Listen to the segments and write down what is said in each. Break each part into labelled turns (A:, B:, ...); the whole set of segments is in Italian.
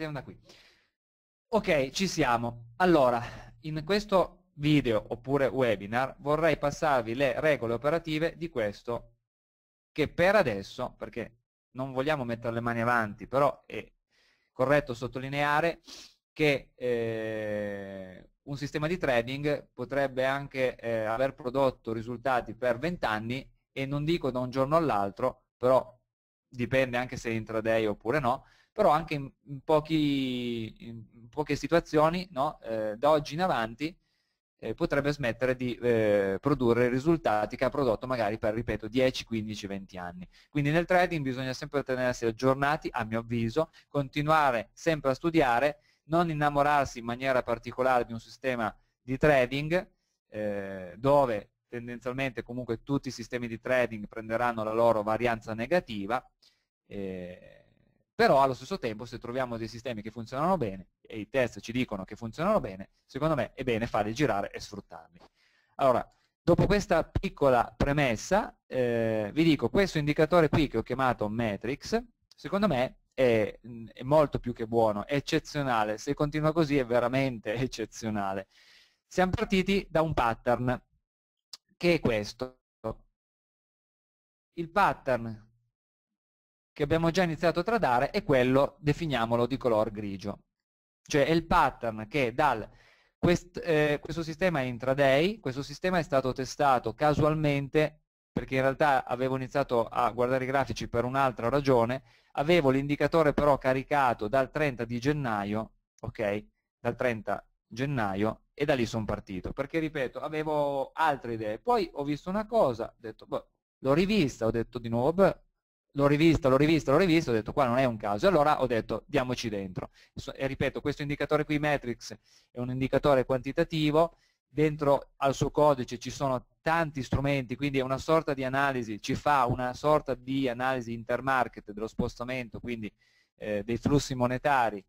A: Partiamo da qui. Ok, ci siamo. Allora, in questo video oppure webinar vorrei passarvi le regole operative di questo che per adesso, perché non vogliamo mettere le mani avanti, però è corretto sottolineare che eh, un sistema di trading potrebbe anche eh, aver prodotto risultati per 20 anni e non dico da un giorno all'altro, però dipende anche se intraday oppure no, però anche in, pochi, in poche situazioni no, eh, da oggi in avanti eh, potrebbe smettere di eh, produrre risultati che ha prodotto magari per, ripeto, 10, 15, 20 anni. Quindi nel trading bisogna sempre tenersi aggiornati, a mio avviso, continuare sempre a studiare, non innamorarsi in maniera particolare di un sistema di trading eh, dove tendenzialmente comunque tutti i sistemi di trading prenderanno la loro varianza negativa, eh, però allo stesso tempo se troviamo dei sistemi che funzionano bene e i test ci dicono che funzionano bene, secondo me è bene farli girare e sfruttarli. Allora, dopo questa piccola premessa, eh, vi dico, questo indicatore qui che ho chiamato Matrix, secondo me è, è molto più che buono, è eccezionale, se continua così è veramente eccezionale. Siamo partiti da un pattern, che è questo. Il pattern che abbiamo già iniziato a tradare e quello definiamolo di color grigio. Cioè è il pattern che dal quest, eh, questo sistema è intraday, questo sistema è stato testato casualmente perché in realtà avevo iniziato a guardare i grafici per un'altra ragione, avevo l'indicatore però caricato dal 30 di gennaio, ok? Dal 30 gennaio e da lì sono partito, perché ripeto, avevo altre idee. Poi ho visto una cosa, ho detto, boh, l'ho rivista, ho detto di nuovo, beh, l'ho rivista, l'ho rivista, l'ho rivista, ho detto qua non è un caso, e allora ho detto diamoci dentro. E ripeto, questo indicatore qui Matrix è un indicatore quantitativo, dentro al suo codice ci sono tanti strumenti, quindi è una sorta di analisi, ci fa una sorta di analisi intermarket dello spostamento, quindi eh, dei flussi monetari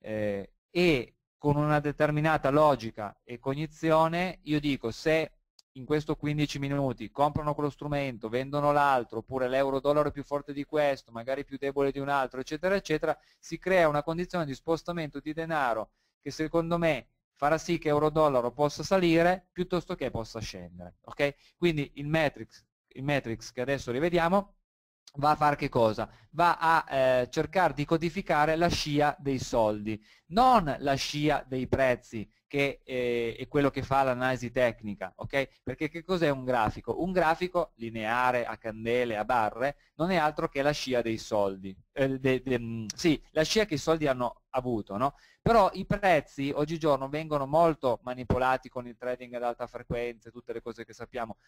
A: eh, e con una determinata logica e cognizione io dico se in questo 15 minuti comprano quello strumento, vendono l'altro, oppure l'euro dollaro è più forte di questo, magari più debole di un altro, eccetera, eccetera, si crea una condizione di spostamento di denaro che secondo me farà sì che euro dollaro possa salire piuttosto che possa scendere. Okay? Quindi il matrix, il matrix che adesso rivediamo va a fare che cosa? Va a eh, cercare di codificare la scia dei soldi, non la scia dei prezzi, che eh, è quello che fa l'analisi tecnica, ok? Perché che cos'è un grafico? Un grafico lineare, a candele, a barre, non è altro che la scia dei soldi, eh, de, de, mm, sì, la scia che i soldi hanno avuto, no? Però i prezzi oggigiorno vengono molto manipolati con il trading ad alta frequenza, tutte le cose che sappiamo.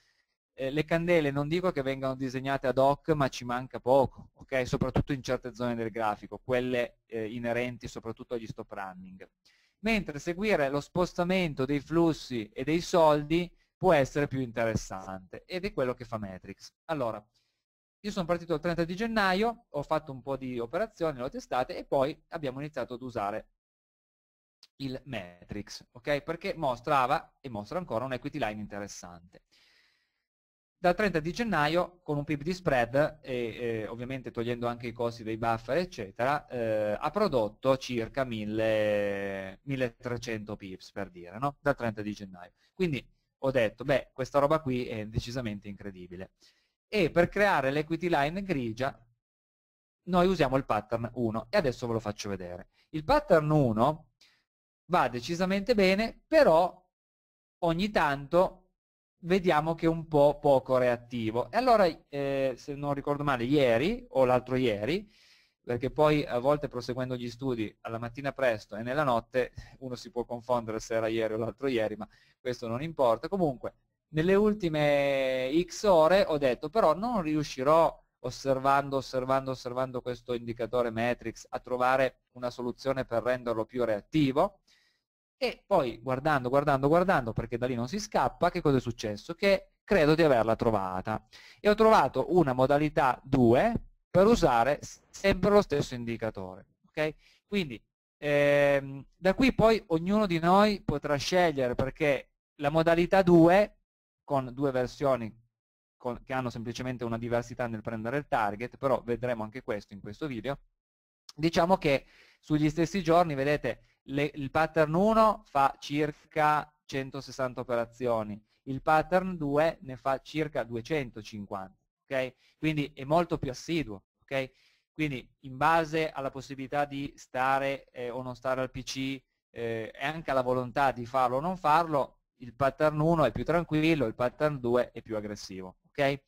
A: Eh, le candele non dico che vengano disegnate ad hoc, ma ci manca poco, ok? Soprattutto in certe zone del grafico, quelle eh, inerenti soprattutto agli stop running mentre seguire lo spostamento dei flussi e dei soldi può essere più interessante ed è quello che fa Matrix. Allora, io sono partito il 30 di gennaio, ho fatto un po' di operazioni, le ho testate e poi abbiamo iniziato ad usare il Matrix, ok? Perché mostrava e mostra ancora un equity line interessante dal 30 di gennaio con un PIB di spread e eh, ovviamente togliendo anche i costi dei buffer eccetera eh, ha prodotto circa 1000, 1300 pips per dire no? dal 30 di gennaio quindi ho detto beh questa roba qui è decisamente incredibile e per creare l'equity line grigia noi usiamo il pattern 1 e adesso ve lo faccio vedere il pattern 1 va decisamente bene però ogni tanto vediamo che è un po' poco reattivo. E allora, eh, se non ricordo male, ieri o l'altro ieri, perché poi a volte proseguendo gli studi alla mattina presto e nella notte uno si può confondere se era ieri o l'altro ieri, ma questo non importa. Comunque, nelle ultime x ore ho detto però non riuscirò osservando, osservando, osservando questo indicatore matrix a trovare una soluzione per renderlo più reattivo, e poi guardando, guardando, guardando, perché da lì non si scappa, che cosa è successo? Che credo di averla trovata. E ho trovato una modalità 2 per usare sempre lo stesso indicatore. Okay? Quindi ehm, da qui poi ognuno di noi potrà scegliere perché la modalità 2 con due versioni con, che hanno semplicemente una diversità nel prendere il target, però vedremo anche questo in questo video, diciamo che sugli stessi giorni, vedete, le, il pattern 1 fa circa 160 operazioni, il pattern 2 ne fa circa 250, okay? quindi è molto più assiduo. Okay? Quindi in base alla possibilità di stare eh, o non stare al PC eh, e anche alla volontà di farlo o non farlo, il pattern 1 è più tranquillo, il pattern 2 è più aggressivo. Okay?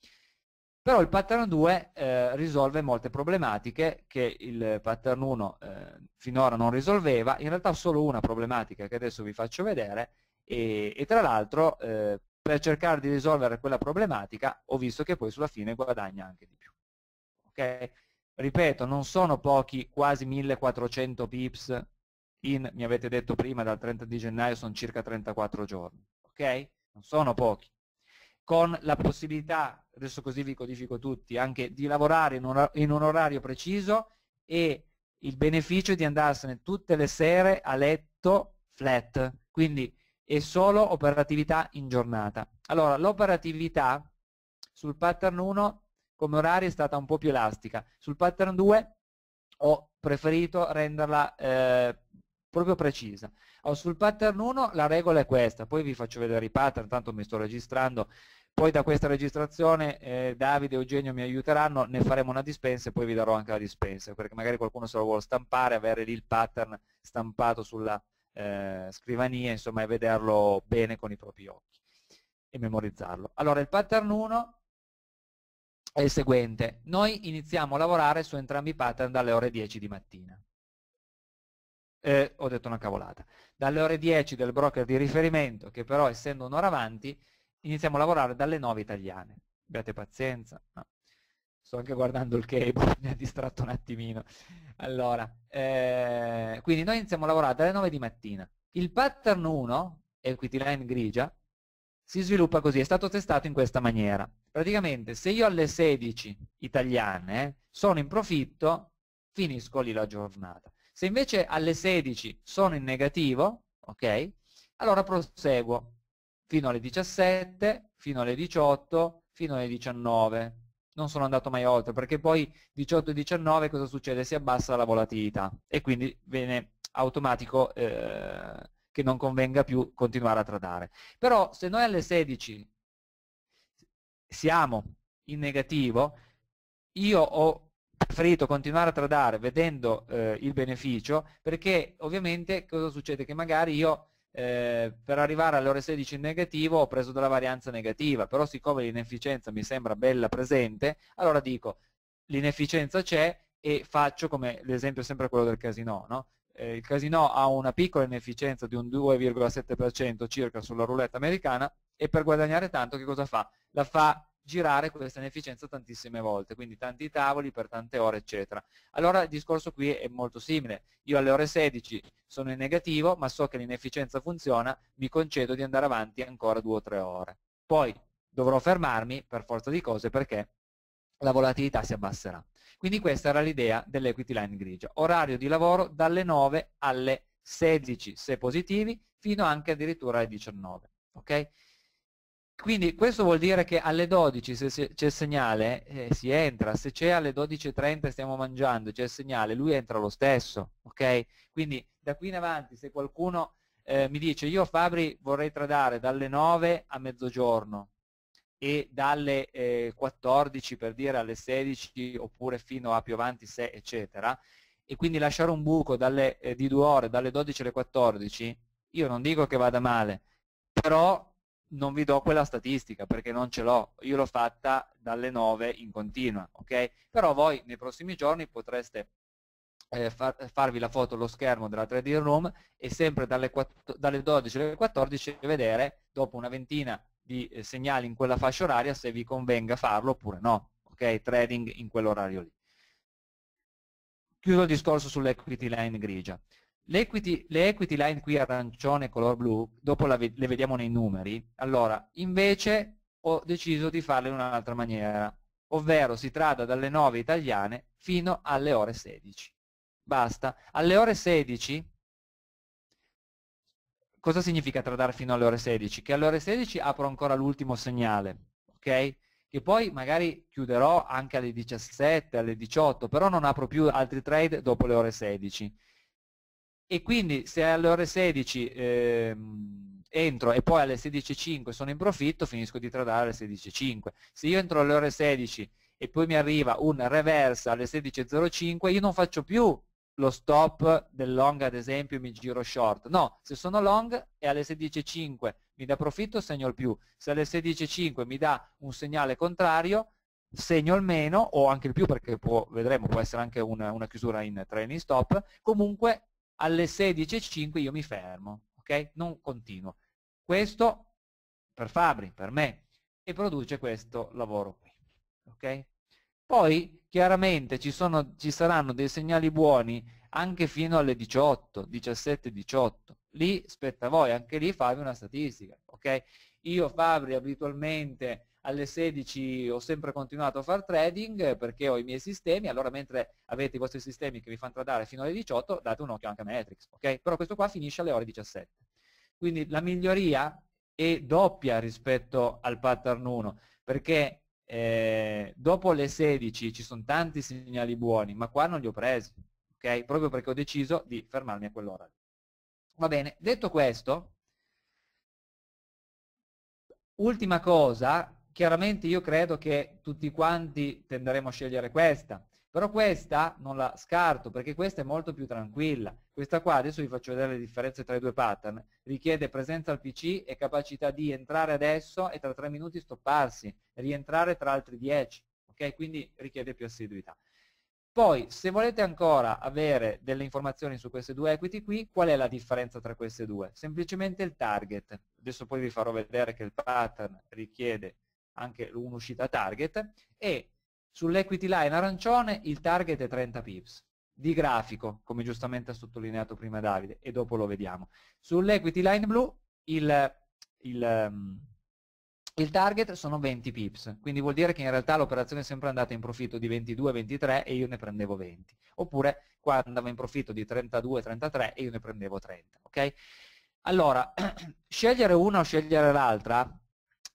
A: Però il pattern 2 eh, risolve molte problematiche che il pattern 1 eh, finora non risolveva, in realtà solo una problematica che adesso vi faccio vedere e, e tra l'altro eh, per cercare di risolvere quella problematica ho visto che poi sulla fine guadagna anche di più. Okay? Ripeto, non sono pochi, quasi 1400 pips in, mi avete detto prima, dal 30 di gennaio sono circa 34 giorni. Okay? Non sono pochi con la possibilità, adesso così vi codifico tutti, anche di lavorare in un, in un orario preciso e il beneficio di andarsene tutte le sere a letto flat, quindi è solo operatività in giornata. Allora, l'operatività sul pattern 1 come orario è stata un po' più elastica, sul pattern 2 ho preferito renderla eh, proprio precisa. Oh, sul pattern 1 la regola è questa, poi vi faccio vedere i pattern, tanto mi sto registrando, poi da questa registrazione eh, Davide e Eugenio mi aiuteranno, ne faremo una dispensa e poi vi darò anche la dispensa, perché magari qualcuno se lo vuole stampare, avere lì il pattern stampato sulla eh, scrivania, insomma, e vederlo bene con i propri occhi e memorizzarlo. Allora, il pattern 1 è il seguente, noi iniziamo a lavorare su entrambi i pattern dalle ore 10 di mattina. Eh, ho detto una cavolata. Dalle ore 10 del broker di riferimento, che però essendo un'ora avanti, iniziamo a lavorare dalle 9 italiane. Abbiate pazienza. Ah, sto anche guardando il cable, mi ha distratto un attimino. Allora, eh, quindi noi iniziamo a lavorare dalle 9 di mattina. Il pattern 1, equity line grigia, si sviluppa così, è stato testato in questa maniera. Praticamente se io alle 16 italiane sono in profitto, finisco lì la giornata. Se invece alle 16 sono in negativo, ok, allora proseguo fino alle 17, fino alle 18, fino alle 19. Non sono andato mai oltre, perché poi 18 e 19 cosa succede? Si abbassa la volatilità e quindi viene automatico eh, che non convenga più continuare a tradare. Però se noi alle 16 siamo in negativo, io ho preferito continuare a tradare vedendo eh, il beneficio perché ovviamente cosa succede? Che magari io eh, per arrivare alle ore 16 in negativo ho preso della varianza negativa, però siccome l'inefficienza mi sembra bella presente, allora dico l'inefficienza c'è e faccio come l'esempio sempre quello del casino, no? eh, il casino ha una piccola inefficienza di un 2,7% circa sulla roulette americana e per guadagnare tanto che cosa fa? La fa girare questa inefficienza tantissime volte, quindi tanti tavoli per tante ore, eccetera. Allora il discorso qui è molto simile. Io alle ore 16 sono in negativo, ma so che l'inefficienza funziona, mi concedo di andare avanti ancora due o tre ore. Poi dovrò fermarmi per forza di cose perché la volatilità si abbasserà. Quindi questa era l'idea dell'equity line grigia. Orario di lavoro dalle 9 alle 16 se positivi, fino anche addirittura alle 19. Okay? Quindi questo vuol dire che alle 12 se c'è il segnale eh, si entra, se c'è alle 12.30 stiamo mangiando, c'è il segnale, lui entra lo stesso, ok? Quindi da qui in avanti se qualcuno eh, mi dice io Fabri vorrei tradare dalle 9 a mezzogiorno e dalle eh, 14 per dire alle 16 oppure fino a più avanti 6 eccetera e quindi lasciare un buco dalle, eh, di due ore dalle 12 alle 14 io non dico che vada male però non vi do quella statistica perché non ce l'ho, io l'ho fatta dalle 9 in continua, ok? Però voi nei prossimi giorni potreste eh, far, farvi la foto lo schermo della 3D Room e sempre dalle, 4, dalle 12 alle 14 vedere dopo una ventina di eh, segnali in quella fascia oraria se vi convenga farlo oppure no, ok? Trading in quell'orario lì. Chiudo il discorso sull'equity line grigia. Le equity, le equity line qui arancione color blu, dopo ve le vediamo nei numeri, allora invece ho deciso di farle in un'altra maniera, ovvero si trada dalle 9 italiane fino alle ore 16. Basta. Alle ore 16 cosa significa tradare fino alle ore 16? Che alle ore 16 apro ancora l'ultimo segnale, ok? Che poi magari chiuderò anche alle 17, alle 18, però non apro più altri trade dopo le ore 16 e quindi se alle ore 16 eh, entro e poi alle 16.05 sono in profitto finisco di tradare alle 16.05 se io entro alle ore 16 e poi mi arriva un reverse alle 16.05 io non faccio più lo stop del long ad esempio e mi giro short no, se sono long e alle 16.05 mi dà profitto segno il più se alle 16.05 mi dà un segnale contrario segno il meno o anche il più perché può, vedremo può essere anche una, una chiusura in trailing stop comunque alle 16.05 io mi fermo, ok? Non continuo. Questo per Fabri, per me, e produce questo lavoro qui, ok? Poi chiaramente ci, sono, ci saranno dei segnali buoni anche fino alle 18, 17, 18. Lì spetta a voi, anche lì Fabri una statistica, ok? Io Fabri abitualmente alle 16 ho sempre continuato a fare trading eh, perché ho i miei sistemi, allora mentre avete i vostri sistemi che vi fanno tradare fino alle 18 date un occhio anche a Matrix, ok? Però questo qua finisce alle ore 17. Quindi la miglioria è doppia rispetto al pattern 1 perché eh, dopo le 16 ci sono tanti segnali buoni, ma qua non li ho presi, ok? Proprio perché ho deciso di fermarmi a quell'ora. Va bene, detto questo, ultima cosa chiaramente io credo che tutti quanti tenderemo a scegliere questa, però questa non la scarto perché questa è molto più tranquilla. Questa qua, adesso vi faccio vedere le differenze tra i due pattern, richiede presenza al PC e capacità di entrare adesso e tra tre minuti stopparsi, rientrare tra altri dieci, ok? quindi richiede più assiduità. Poi, se volete ancora avere delle informazioni su queste due equity qui, qual è la differenza tra queste due? Semplicemente il target. Adesso poi vi farò vedere che il pattern richiede anche un'uscita target, e sull'equity line arancione il target è 30 pips di grafico, come giustamente ha sottolineato prima Davide, e dopo lo vediamo. Sull'equity line blu il, il, ehm, il, target sono 20 pips, quindi vuol dire che in realtà l'operazione è sempre andata in profitto di 22-23 e io ne prendevo 20, oppure qua andava in profitto di 32-33 e io ne prendevo 30. Okay? Allora, scegliere una o scegliere l'altra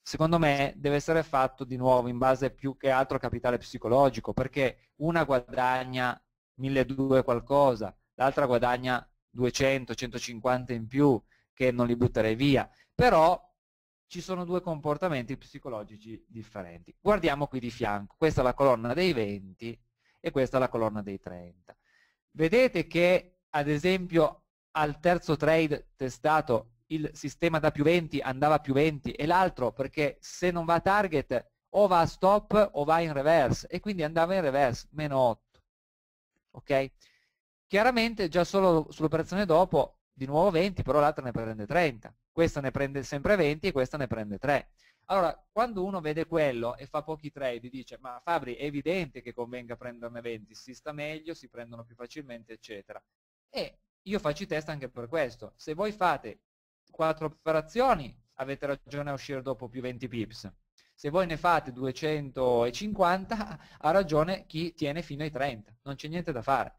A: secondo me deve essere fatto di nuovo in base più che altro a capitale psicologico, perché una guadagna 1200 qualcosa, l'altra guadagna 200, 150 in più, che non li butterei via, però ci sono due comportamenti psicologici differenti. Guardiamo qui di fianco, questa è la colonna dei 20 e questa è la colonna dei 30. Vedete che ad esempio al terzo trade testato il sistema da più 20 andava a più 20 e l'altro perché se non va a target o va a stop o va in reverse e quindi andava in reverse meno 8 ok chiaramente già solo sull'operazione dopo di nuovo 20 però l'altra ne prende 30 questa ne prende sempre 20 e questa ne prende 3 allora quando uno vede quello e fa pochi trade dice ma Fabri è evidente che convenga prenderne 20 si sta meglio si prendono più facilmente eccetera e io faccio i test anche per questo se voi fate quattro operazioni avete ragione a uscire dopo più 20 pips. Se voi ne fate 250 ha ragione chi tiene fino ai 30, non c'è niente da fare.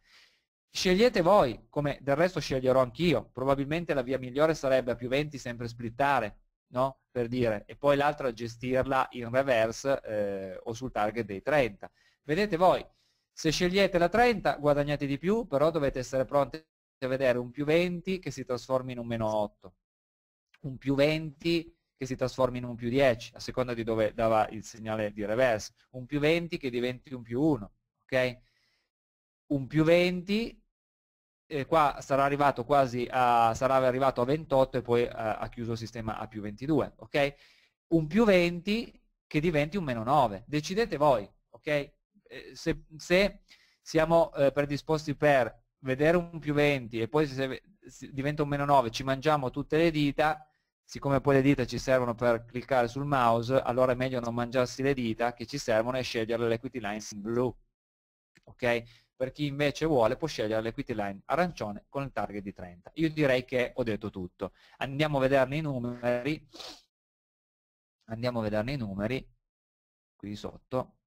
A: Scegliete voi, come del resto sceglierò anch'io, probabilmente la via migliore sarebbe a più 20 sempre splittare, no? per dire, e poi l'altra gestirla in reverse eh, o sul target dei 30. Vedete voi, se scegliete la 30 guadagnate di più, però dovete essere pronti a vedere un più 20 che si trasformi in un meno 8 un più 20 che si trasformi in un più 10, a seconda di dove dava il segnale di reverse, un più 20 che diventi un più 1, ok? Un più 20 eh, qua sarà arrivato quasi a, sarà arrivato a 28 e poi eh, ha chiuso il sistema a più 22, ok? Un più 20 che diventi un meno 9, decidete voi, ok? Eh, se, se, siamo eh, predisposti per vedere un più 20 e poi se diventa un meno 9 ci mangiamo tutte le dita, siccome poi le dita ci servono per cliccare sul mouse, allora è meglio non mangiarsi le dita che ci servono e scegliere l'equity line in blu. Ok? Per chi invece vuole può scegliere l'equity line arancione con il target di 30. Io direi che ho detto tutto. Andiamo a vederne i numeri. Andiamo a vederne i numeri qui sotto.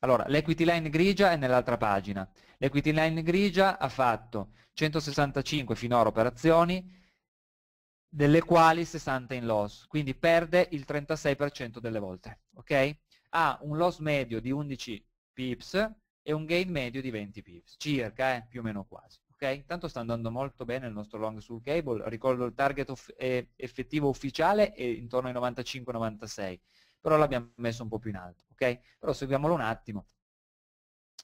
A: Allora, l'equity line grigia è nell'altra pagina. L'equity line grigia ha fatto 165 finora operazioni, delle quali 60 in loss, quindi perde il 36% delle volte. Okay? Ha un loss medio di 11 pips e un gain medio di 20 pips, circa, eh, più o meno quasi. Okay? Tanto sta andando molto bene il nostro long sul cable, ricordo il target effettivo ufficiale è intorno ai 95-96, però l'abbiamo messo un po' più in alto. Okay? Però seguiamolo un attimo,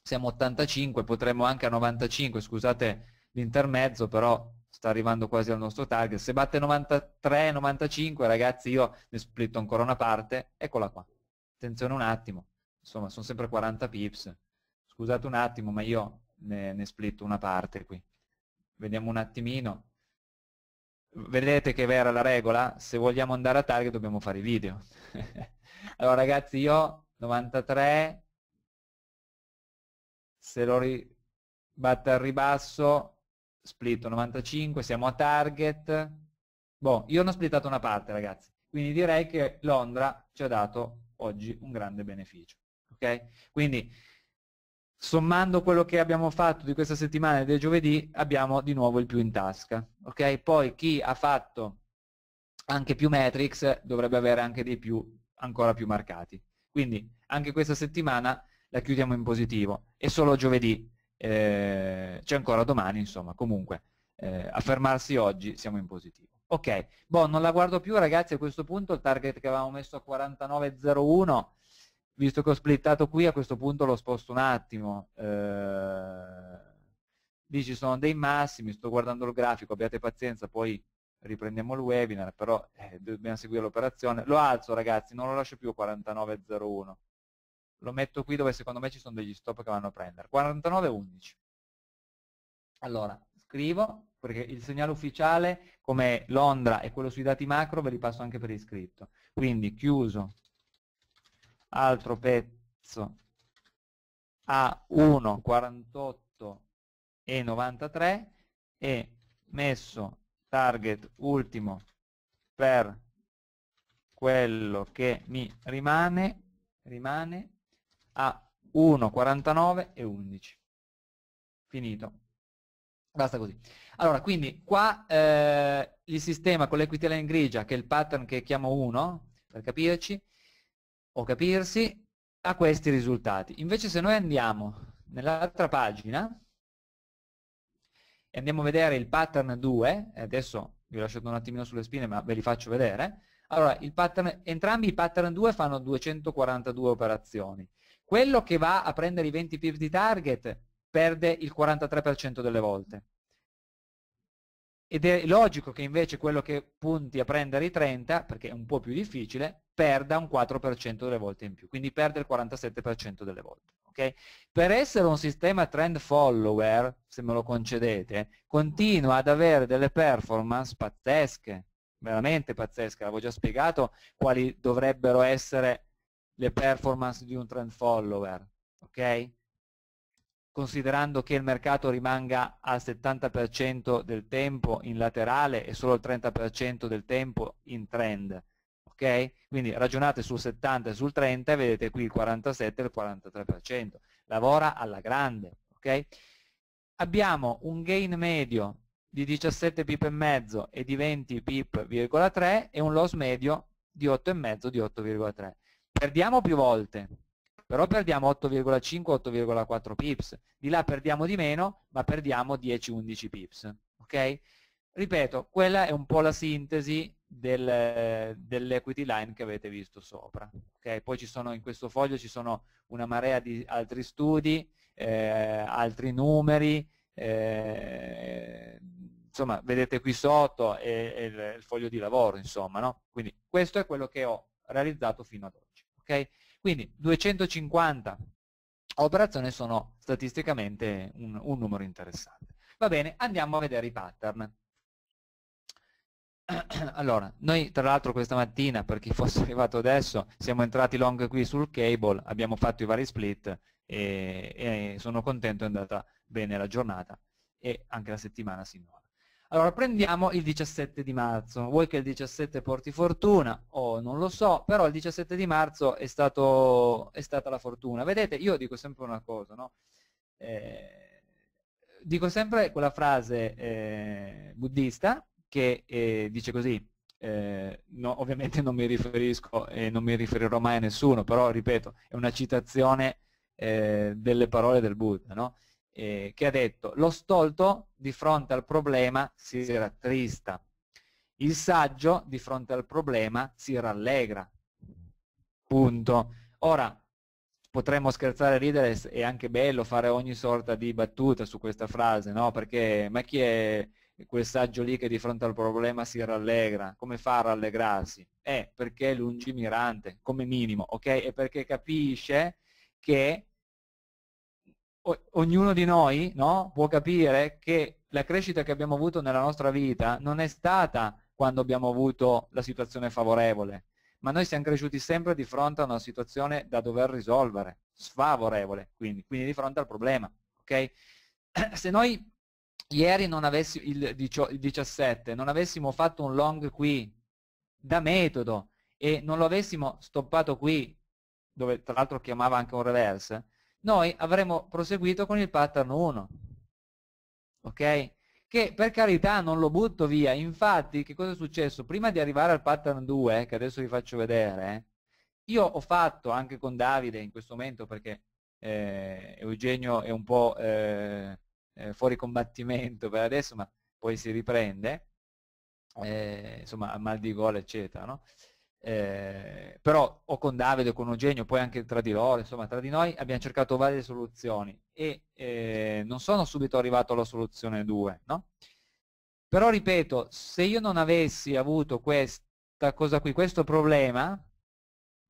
A: siamo 85, potremmo anche a 95, scusate l'intermezzo, però sta arrivando quasi al nostro target. Se batte 93-95, ragazzi, io ne splitto ancora una parte, eccola qua. Attenzione un attimo, insomma, sono sempre 40 pips. Scusate un attimo, ma io ne, ne splitto una parte qui. Vediamo un attimino. Vedete che vera la regola? Se vogliamo andare a target dobbiamo fare i video. allora ragazzi, io 93, se lo ribatte al ribasso splitto 95, siamo a target. Boh, io non ho splittato una parte ragazzi, quindi direi che Londra ci ha dato oggi un grande beneficio. Okay? Quindi sommando quello che abbiamo fatto di questa settimana e del giovedì abbiamo di nuovo il più in tasca. Okay? Poi chi ha fatto anche più metrics dovrebbe avere anche dei più ancora più marcati. Quindi anche questa settimana la chiudiamo in positivo È solo giovedì eh, c'è ancora domani, insomma, comunque eh, a fermarsi oggi siamo in positivo. Ok, boh, non la guardo più ragazzi, a questo punto il target che avevamo messo a 49.01, visto che ho splittato qui, a questo punto lo sposto un attimo. Eh, lì ci sono dei massimi, sto guardando il grafico, abbiate pazienza, poi riprendiamo il webinar, però eh, dobbiamo seguire l'operazione. Lo alzo ragazzi, non lo lascio più a 49.01 lo metto qui dove secondo me ci sono degli stop che vanno a prendere 49.11 allora scrivo perché il segnale ufficiale come Londra e quello sui dati macro ve li passo anche per iscritto quindi chiuso altro pezzo a 1.48 e 93 e messo target ultimo per quello che mi rimane rimane a 1, 49 e 11. Finito. Basta così. Allora, quindi qua eh, il sistema con l'equity line grigia, che è il pattern che chiamo 1, per capirci, o capirsi, ha questi risultati. Invece se noi andiamo nell'altra pagina e andiamo a vedere il pattern 2, adesso vi ho lasciato un attimino sulle spine ma ve li faccio vedere, allora il pattern, entrambi i pattern 2 fanno 242 operazioni. Quello che va a prendere i 20 pips di target perde il 43% delle volte. Ed è logico che invece quello che punti a prendere i 30, perché è un po' più difficile, perda un 4% delle volte in più, quindi perde il 47% delle volte. Okay? Per essere un sistema trend follower, se me lo concedete, continua ad avere delle performance pazzesche, veramente pazzesche, l'avevo già spiegato quali dovrebbero essere le performance di un trend follower, ok? Considerando che il mercato rimanga al 70% del tempo in laterale e solo il 30% del tempo in trend, ok? Quindi ragionate sul 70 e sul 30 e vedete qui il 47 e il 43%, lavora alla grande, ok? Abbiamo un gain medio di 17 pip e mezzo e di 20 pip,3 e un loss medio di 8,5 di 8,3 perdiamo più volte, però perdiamo 8,5-8,4 pips, di là perdiamo di meno, ma perdiamo 10-11 pips. Okay? Ripeto, quella è un po' la sintesi del, dell'equity line che avete visto sopra. Okay? Poi ci sono, in questo foglio ci sono una marea di altri studi, eh, altri numeri, eh, insomma vedete qui sotto è, è il, foglio di lavoro, insomma, no? Quindi questo è quello che ho realizzato fino ad oggi. Okay? Quindi 250 operazioni sono statisticamente un, un numero interessante. Va bene, andiamo a vedere i pattern. Allora, noi tra l'altro questa mattina, per chi fosse arrivato adesso, siamo entrati long qui sul cable, abbiamo fatto i vari split e, e sono contento, è andata bene la giornata e anche la settimana si innova. Allora prendiamo il 17 di marzo, vuoi che il 17 porti fortuna o oh, non lo so, però il 17 di marzo è, stato, è, stata la fortuna. Vedete, io dico sempre una cosa, no? eh, dico sempre quella frase eh, buddista che eh, dice così, eh, no, ovviamente non mi riferisco e non mi riferirò mai a nessuno, però ripeto, è una citazione eh, delle parole del Buddha, no? eh, che ha detto lo stolto di fronte al problema si rattrista, il saggio di fronte al problema si rallegra. Punto. Ora, potremmo scherzare, e ridere, è anche bello fare ogni sorta di battuta su questa frase, no? Perché ma chi è quel saggio lì che di fronte al problema si rallegra? Come fa a rallegrarsi? Eh, perché è lungimirante, come minimo, ok? È perché capisce che ognuno di noi no, può capire che la crescita che abbiamo avuto nella nostra vita non è stata quando abbiamo avuto la situazione favorevole, ma noi siamo cresciuti sempre di fronte a una situazione da dover risolvere, sfavorevole, quindi, quindi di fronte al problema. Okay? Se noi ieri non avessi, il, 17 non avessimo fatto un long qui da metodo e non lo avessimo stoppato qui, dove tra l'altro chiamava anche un reverse, noi avremmo proseguito con il pattern 1. Ok? Che per carità non lo butto via, infatti che cosa è successo? Prima di arrivare al pattern 2, che adesso vi faccio vedere, io ho fatto anche con Davide in questo momento perché eh, Eugenio è un po' eh, eh fuori combattimento per adesso, ma poi si riprende, eh, insomma mal di gol eccetera, no? eh, però o con Davide o con Eugenio, poi anche tra di loro, insomma tra di noi, abbiamo cercato varie soluzioni e eh, non sono subito arrivato alla soluzione 2, no? Però ripeto, se io non avessi avuto questa cosa qui, questo problema,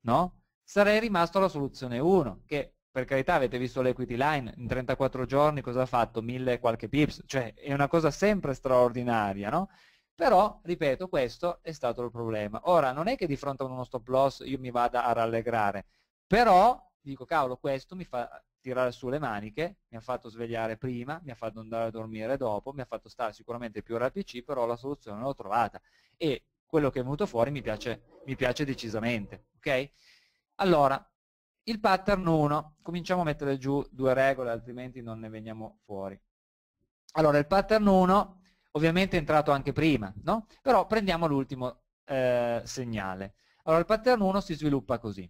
A: no? Sarei rimasto alla soluzione 1, che per carità avete visto l'equity line, in 34 giorni cosa ha fatto? Mille e qualche pips, cioè è una cosa sempre straordinaria, no? Però, ripeto, questo è stato il problema. Ora, non è che di fronte a uno stop loss io mi vada a rallegrare, però dico, cavolo, questo mi fa tirare su le maniche, mi ha fatto svegliare prima, mi ha fatto andare a dormire dopo, mi ha fatto stare sicuramente più ore al PC, però la soluzione l'ho trovata. E quello che è venuto fuori mi piace, mi piace decisamente. Okay? Allora, il pattern 1, cominciamo a mettere giù due regole, altrimenti non ne veniamo fuori. Allora, il pattern 1 ovviamente è entrato anche prima, no? però prendiamo l'ultimo eh, segnale. Allora il pattern 1 si sviluppa così.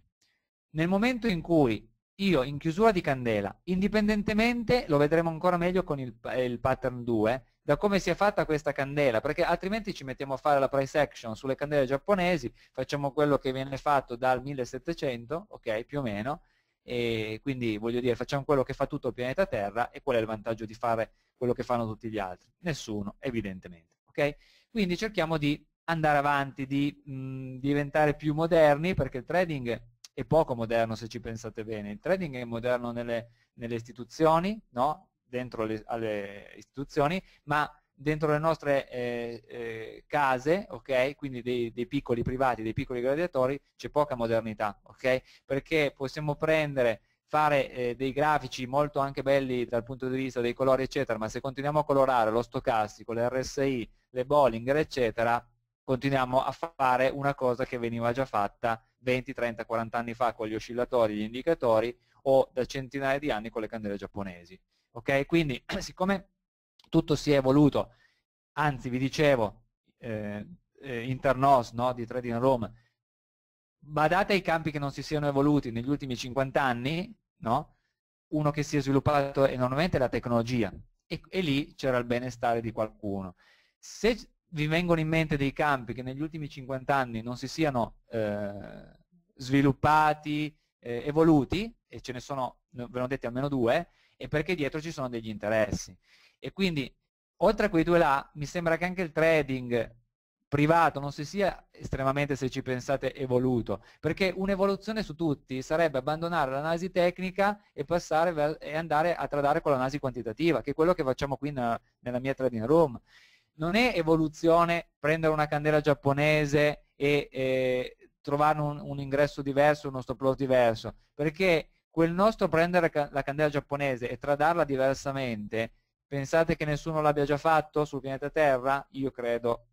A: Nel momento in cui io in chiusura di candela, indipendentemente, lo vedremo ancora meglio con il, il pattern 2, da come si è fatta questa candela, perché altrimenti ci mettiamo a fare la price action sulle candele giapponesi, facciamo quello che viene fatto dal 1700, ok, più o meno, e quindi voglio dire facciamo quello che fa tutto il pianeta Terra e qual è il vantaggio di fare quello che fanno tutti gli altri? Nessuno, evidentemente. Okay? Quindi cerchiamo di andare avanti, di mh, diventare più moderni perché il trading è poco moderno se ci pensate bene, il trading è moderno nelle, nelle istituzioni, no? dentro le, alle istituzioni, ma dentro le nostre eh, eh, case, okay? quindi dei, dei, piccoli privati, dei piccoli gladiatori, c'è poca modernità, okay? perché possiamo prendere, fare eh, dei grafici molto anche belli dal punto di vista dei colori, eccetera, ma se continuiamo a colorare lo stocastico, le RSI, le Bollinger, eccetera, continuiamo a fare una cosa che veniva già fatta 20, 30, 40 anni fa con gli oscillatori, gli indicatori o da centinaia di anni con le candele giapponesi. Okay? Quindi siccome tutto si è evoluto, anzi vi dicevo, eh, eh, internos no, di Trading Room, badate ai campi che non si siano evoluti negli ultimi 50 anni, no? uno che si è sviluppato enormemente è la tecnologia e, e lì c'era il benestare di qualcuno. Se vi vengono in mente dei campi che negli ultimi 50 anni non si siano eh, sviluppati, eh, evoluti, e ce ne sono, ve ne ho detti almeno due, e perché dietro ci sono degli interessi. E quindi, oltre a quei due là, mi sembra che anche il trading privato non si sia estremamente, se ci pensate, evoluto, perché un'evoluzione su tutti sarebbe abbandonare l'analisi tecnica e, passare, e andare a tradare con l'analisi quantitativa, che è quello che facciamo qui nella, nella mia trading room. Non è evoluzione prendere una candela giapponese e, e eh, trovare un, un ingresso diverso, uno stop loss diverso, perché quel nostro prendere la candela giapponese e tradarla diversamente, pensate che nessuno l'abbia già fatto sul pianeta Terra? Io credo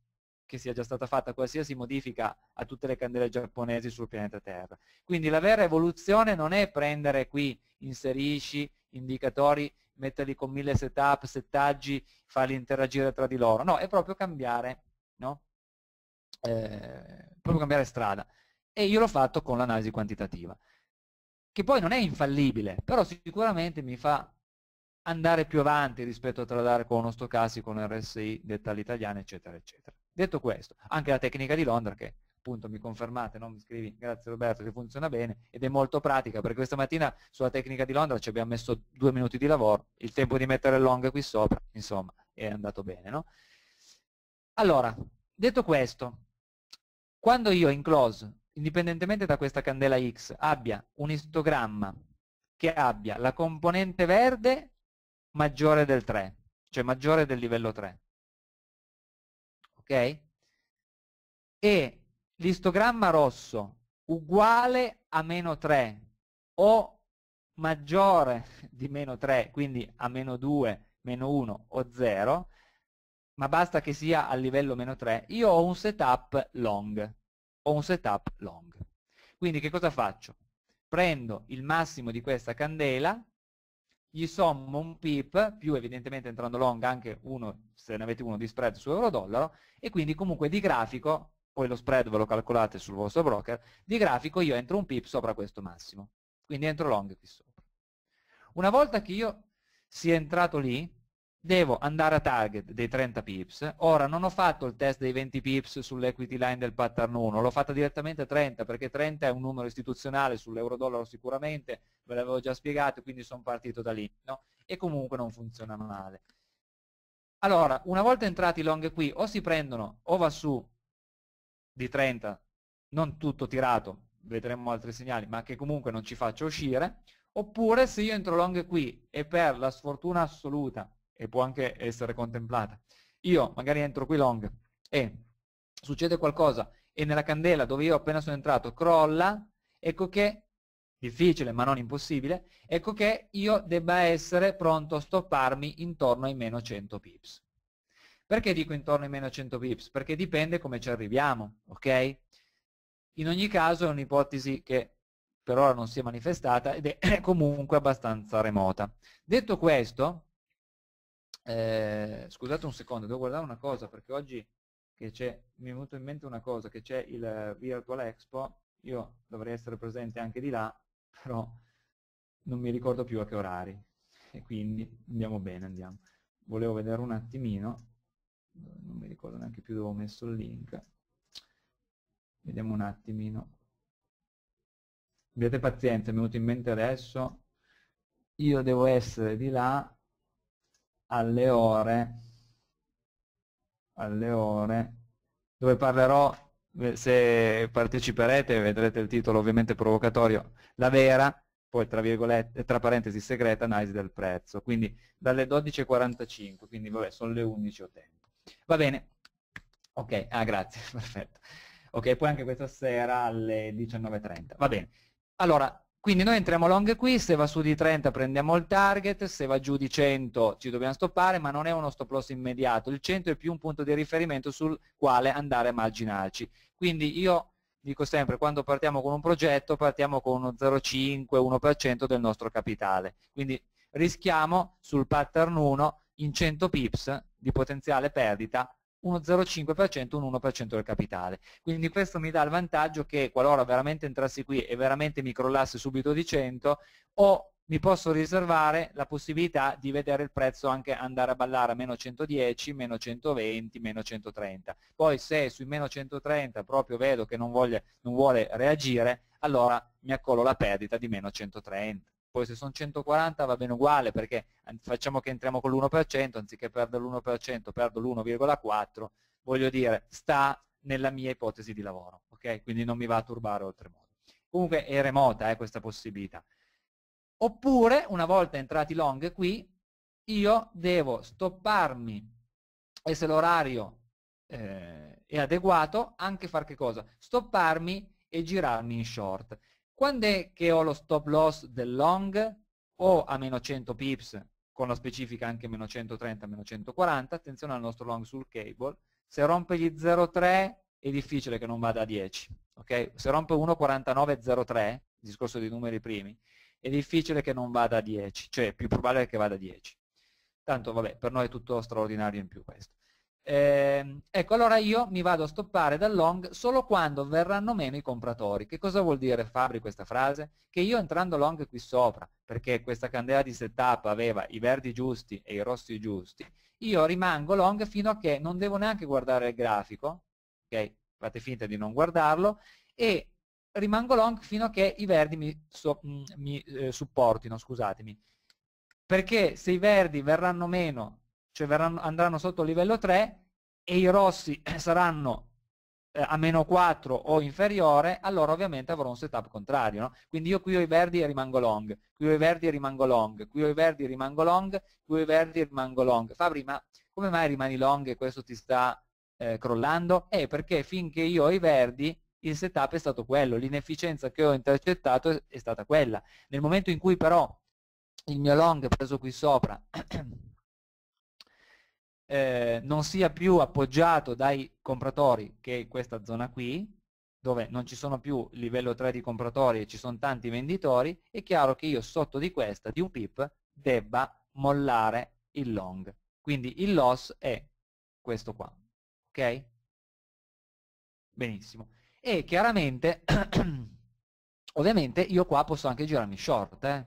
A: che sia già stata fatta qualsiasi modifica a tutte le candele giapponesi sul pianeta Terra. Quindi la vera evoluzione non è prendere qui, inserisci indicatori, metterli con mille setup, settaggi, farli interagire tra di loro, no, è proprio cambiare, no? eh, proprio cambiare strada. E io l'ho fatto con l'analisi quantitativa che poi non è infallibile, però sicuramente mi fa andare più avanti rispetto a tradare con uno stocastico, con RSI, detta italiani, eccetera, eccetera. Detto questo, anche la tecnica di Londra che appunto mi confermate, non mi scrivi, grazie Roberto, che funziona bene ed è molto pratica, perché questa mattina sulla tecnica di Londra ci abbiamo messo due minuti di lavoro, il tempo di mettere il long qui sopra, insomma, è andato bene. No? Allora, detto questo, quando io in close indipendentemente da questa candela X, abbia un istogramma che abbia la componente verde maggiore del 3, cioè maggiore del livello 3. Ok? E l'istogramma rosso uguale a meno 3 o maggiore di meno 3, quindi a meno 2, meno 1 o 0, ma basta che sia al livello meno 3, io ho un setup long ho un setup long. Quindi che cosa faccio? Prendo il massimo di questa candela, gli sommo un pip, più evidentemente entrando long anche uno, se ne avete uno di spread su euro-dollaro, e quindi comunque di grafico, poi lo spread ve lo calcolate sul vostro broker, di grafico io entro un pip sopra questo massimo. Quindi entro long qui sopra. Una volta che io sia entrato lì, devo andare a target dei 30 pips, ora non ho fatto il test dei 20 pips sull'equity line del pattern 1, l'ho fatta direttamente a 30 perché 30 è un numero istituzionale sull'euro-dollaro sicuramente, ve l'avevo già spiegato quindi sono partito da lì no? e comunque non funziona male. Allora, una volta entrati long qui o si prendono o va su di 30, non tutto tirato, vedremo altri segnali, ma che comunque non ci faccio uscire, oppure se io entro long qui e per la sfortuna assoluta e può anche essere contemplata. Io magari entro qui long e succede qualcosa e nella candela dove io appena sono entrato crolla, ecco che, difficile ma non impossibile, ecco che io debba essere pronto a stopparmi intorno ai meno 100 pips. Perché dico intorno ai meno 100 pips? Perché dipende come ci arriviamo, ok? In ogni caso è un'ipotesi che per ora non si è manifestata ed è comunque abbastanza remota. Detto questo, eh, scusate un secondo, devo guardare una cosa perché oggi che c'è, mi è venuto in mente una cosa, che c'è il Virtual Expo, io dovrei essere presente anche di là, però non mi ricordo più a che orari, e quindi andiamo bene, andiamo. Volevo vedere un attimino, non mi ricordo neanche più dove ho messo il link, vediamo un attimino. Abbiate pazienza, mi è venuto in mente adesso, io devo essere di là alle ore, alle ore dove parlerò, eh, se parteciperete vedrete il titolo ovviamente provocatorio, la vera, poi tra, tra parentesi segreta, analisi del prezzo, quindi dalle 12.45, quindi vabbè sono le 11 o tempo. Va bene, ok, ah grazie, perfetto. Ok, poi anche questa sera alle 19.30, va bene. Allora, quindi noi entriamo long qui, se va su di 30 prendiamo il target, se va giù di 100 ci dobbiamo stoppare, ma non è uno stop loss immediato, il 100 è più un punto di riferimento sul quale andare a marginarci. Quindi io dico sempre, quando partiamo con un progetto partiamo con uno 0,5-1% del nostro capitale, quindi rischiamo sul pattern 1 in 100 pips di potenziale perdita 1,05%, un 1% del capitale. Quindi questo mi dà il vantaggio che qualora veramente entrassi qui e veramente mi crollasse subito di 100, o mi posso riservare la possibilità di vedere il prezzo anche andare a ballare a meno 110, meno 120, meno 130. Poi se sui meno 130 proprio vedo che non, voglia, non vuole reagire, allora mi accollo la perdita di meno 130 poi se sono 140 va bene uguale perché facciamo che entriamo con l'1%, anziché perdere l'1% perdo l'1,4, voglio dire, sta nella mia ipotesi di lavoro, ok? Quindi non mi va a turbare oltremodo. Comunque è remota eh, questa possibilità. Oppure, una volta entrati long qui, io devo stopparmi e se l'orario eh, è adeguato, anche far che cosa? Stopparmi e girarmi in short. Quando è che ho lo stop loss del long? O a meno 100 pips, con la specifica anche meno 130, meno 140, attenzione al nostro long sul cable, se rompe gli 0,3 è difficile che non vada a 10, okay? se rompe 1,49,03, discorso dei numeri primi, è difficile che non vada a 10, cioè è più probabile che vada a 10. Tanto vabbè, per noi è tutto straordinario in più questo. Eh, ecco, allora io mi vado a stoppare dal long solo quando verranno meno i compratori. Che cosa vuol dire Fabri questa frase? Che io entrando long qui sopra, perché questa candela di setup aveva i verdi giusti e i rossi giusti, io rimango long fino a che non devo neanche guardare il grafico, ok? Fate finta di non guardarlo, e rimango long fino a che i verdi mi, so, mm, mi eh, supportino, scusatemi. Perché se i verdi verranno meno cioè verranno, andranno sotto livello 3 e i rossi eh, saranno eh, a meno 4 o inferiore, allora ovviamente avrò un setup contrario. No? Quindi io qui ho i verdi e rimango long, qui ho i verdi e rimango long, qui ho i verdi e rimango long, qui ho i verdi e rimango long. Fabri, ma come mai rimani long e questo ti sta eh, crollando? Eh, perché finché io ho i verdi il setup è stato quello, l'inefficienza che ho intercettato è stata quella. Nel momento in cui però il mio long preso qui sopra eh, non sia più appoggiato dai compratori che è questa zona qui, dove non ci sono più livello 3 di compratori e ci sono tanti venditori, è chiaro che io sotto di questa, di un pip, debba mollare il long. Quindi il loss è questo qua. Ok? Benissimo. E chiaramente, ovviamente, io qua posso anche girarmi short. Eh?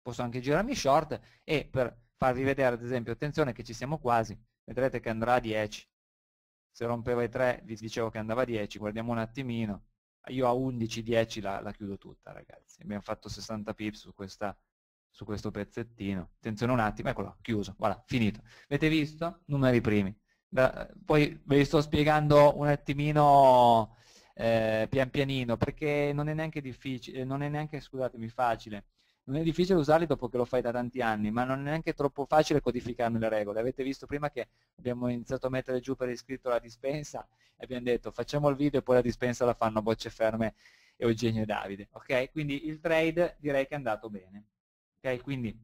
A: Posso anche girarmi short e per farvi vedere, ad esempio, attenzione che ci siamo quasi, vedrete che andrà a 10 se rompeva i 3 vi dicevo che andava a 10 guardiamo un attimino io a 11 10 la, la chiudo tutta ragazzi abbiamo fatto 60 pips su, questa, su questo pezzettino attenzione un attimo eccolo chiuso voilà finito avete visto numeri primi da, poi ve li sto spiegando un attimino eh, pian pianino perché non è neanche difficile non è neanche scusatemi facile non è difficile usarli dopo che lo fai da tanti anni, ma non è neanche troppo facile codificarne le regole. Avete visto prima che abbiamo iniziato a mettere giù per iscritto la dispensa e abbiamo detto facciamo il video e poi la dispensa la fanno bocce ferme Eugenio e Davide. Ok? Quindi il trade direi che è andato bene. Ok? Quindi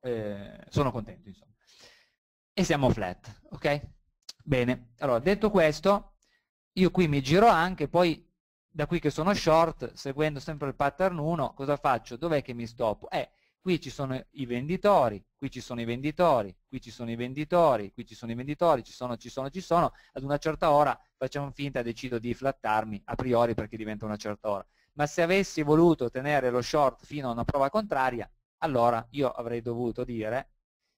A: eh, sono contento insomma. E siamo flat. Ok? Bene, allora detto questo io qui mi giro anche, poi da qui che sono short, seguendo sempre il pattern 1, cosa faccio? Dov'è che mi stoppo? Eh, qui ci sono i venditori, qui ci sono i venditori, qui ci sono i venditori, qui ci sono i venditori, ci sono, ci sono, ci sono, ad una certa ora facciamo finta, decido di flattarmi a priori perché diventa una certa ora. Ma se avessi voluto tenere lo short fino a una prova contraria, allora io avrei dovuto dire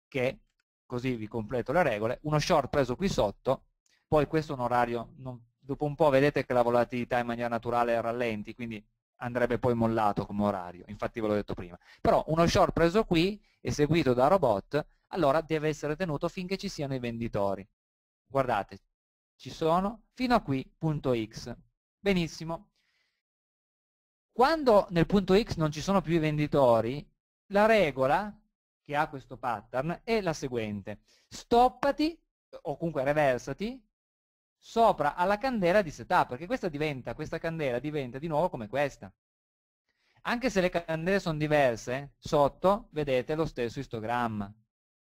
A: che, così vi completo le regole, uno short preso qui sotto, poi questo è un orario non dopo un po' vedete che la volatilità in maniera naturale rallenti, quindi andrebbe poi mollato come orario, infatti ve l'ho detto prima. Però uno short preso qui eseguito da robot, allora deve essere tenuto finché ci siano i venditori. Guardate, ci sono fino a qui, punto X. Benissimo. Quando nel punto X non ci sono più i venditori, la regola che ha questo pattern è la seguente. Stoppati o comunque reversati sopra alla candela di setup, perché questa diventa, questa candela diventa di nuovo come questa. Anche se le candele sono diverse, sotto vedete lo stesso istogramma,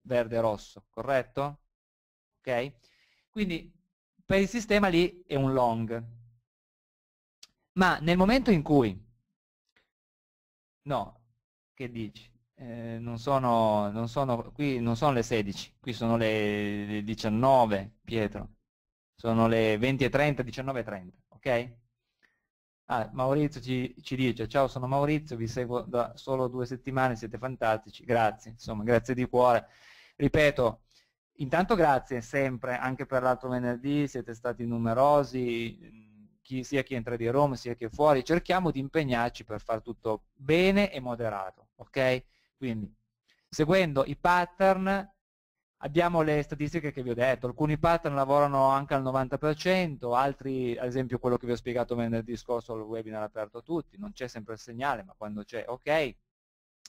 A: verde-rosso, corretto? Ok? Quindi per il sistema lì è un long. Ma nel momento in cui... No, che dici? Eh, non, sono, non sono, qui non sono le 16, qui sono le 19, Pietro sono le 20.30, 19.30, ok? Ah, Maurizio ci, ci, dice, ciao sono Maurizio, vi seguo da solo due settimane, siete fantastici, grazie, insomma, grazie di cuore. Ripeto, intanto grazie sempre, anche per l'altro venerdì, siete stati numerosi, chi, sia chi entra di Roma, sia chi è fuori, cerchiamo di impegnarci per far tutto bene e moderato, ok? Quindi, seguendo i pattern Abbiamo le statistiche che vi ho detto, alcuni pattern lavorano anche al 90%, altri, ad esempio quello che vi ho spiegato venerdì scorso al webinar aperto a tutti, non c'è sempre il segnale, ma quando c'è, ok,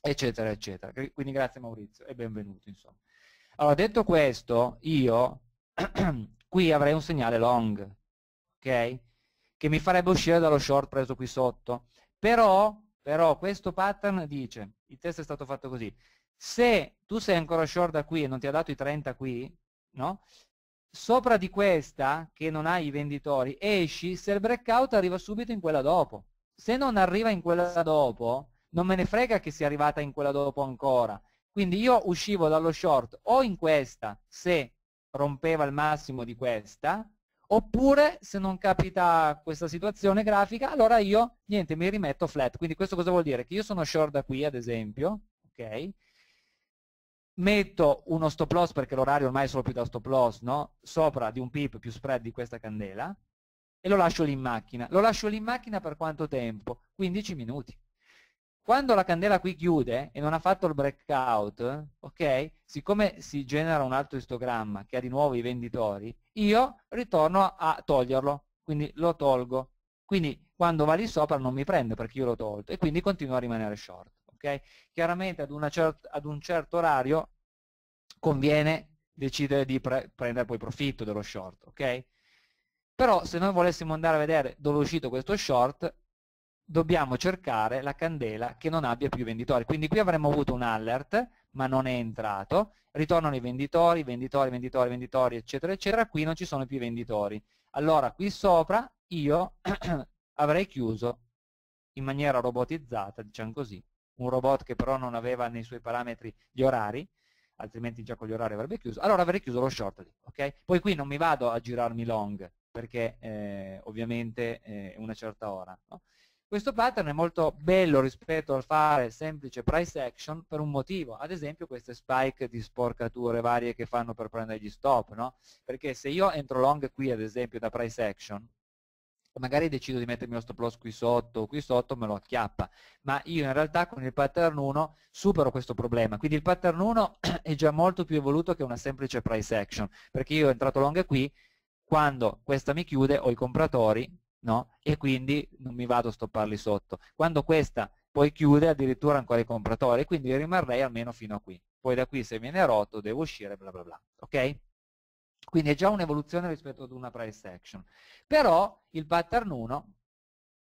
A: eccetera, eccetera. Quindi grazie Maurizio e benvenuto, insomma. Allora, detto questo, io qui avrei un segnale long, ok? Che mi farebbe uscire dallo short preso qui sotto. Però, però questo pattern dice, il test è stato fatto così, se tu sei ancora short da qui e non ti ha dato i 30 qui, no? sopra di questa, che non hai i venditori, esci se il breakout arriva subito in quella dopo. Se non arriva in quella dopo, non me ne frega che sia arrivata in quella dopo ancora. Quindi io uscivo dallo short o in questa, se rompeva il massimo di questa, oppure se non capita questa situazione grafica, allora io, niente, mi rimetto flat. Quindi questo cosa vuol dire? Che io sono short da qui, ad esempio, ok? metto uno stop loss perché l'orario ormai è solo più da stop loss, no? sopra di un pip più spread di questa candela e lo lascio lì in macchina. Lo lascio lì in macchina per quanto tempo? 15 minuti. Quando la candela qui chiude e non ha fatto il breakout, ok? Siccome si genera un altro istogramma che ha di nuovo i venditori, io ritorno a toglierlo, quindi lo tolgo. Quindi quando va lì sopra non mi prende perché io l'ho tolto e quindi continuo a rimanere short. Okay? Chiaramente ad, cert ad un certo orario conviene decidere di pre prendere poi profitto dello short, ok? Però se noi volessimo andare a vedere dove è uscito questo short, dobbiamo cercare la candela che non abbia più venditori. Quindi qui avremmo avuto un alert, ma non è entrato, ritornano i venditori, venditori, venditori, venditori, eccetera, eccetera, qui non ci sono più venditori. Allora qui sopra io avrei chiuso in maniera robotizzata, diciamo così, un robot che però non aveva nei suoi parametri gli orari, altrimenti già con gli orari avrebbe chiuso, allora avrei chiuso lo short ok? Poi qui non mi vado a girarmi long, perché eh, ovviamente è eh, una certa ora. No? Questo pattern è molto bello rispetto al fare semplice price action per un motivo, ad esempio queste spike di sporcature varie che fanno per prendere gli stop, no? perché se io entro long qui ad esempio da price action, magari decido di mettermi lo stop loss qui sotto, qui sotto me lo acchiappa, ma io in realtà con il pattern 1 supero questo problema, quindi il pattern 1 è già molto più evoluto che una semplice price action, perché io ho entrato long qui, quando questa mi chiude ho i compratori no? e quindi non mi vado a stopparli sotto, quando questa poi chiude addirittura ancora i compratori, quindi rimarrei almeno fino a qui, poi da qui se viene rotto devo uscire bla bla bla, ok? Quindi è già un'evoluzione rispetto ad una price action. Però il pattern 1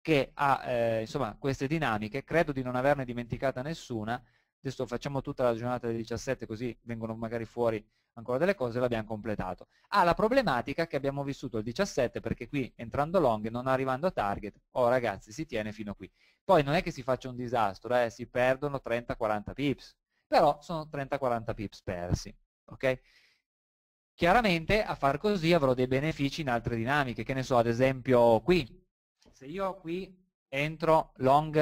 A: che ha eh, insomma, queste dinamiche, credo di non averne dimenticata nessuna, adesso facciamo tutta la giornata del 17 così vengono magari fuori ancora delle cose, l'abbiamo completato. Ha ah, la problematica che abbiamo vissuto il 17 perché qui entrando long e non arrivando a target, oh ragazzi si tiene fino qui. Poi non è che si faccia un disastro, eh, si perdono 30-40 pips, però sono 30-40 pips persi. Okay? Chiaramente a far così avrò dei benefici in altre dinamiche, che ne so, ad esempio qui. Se io qui entro long,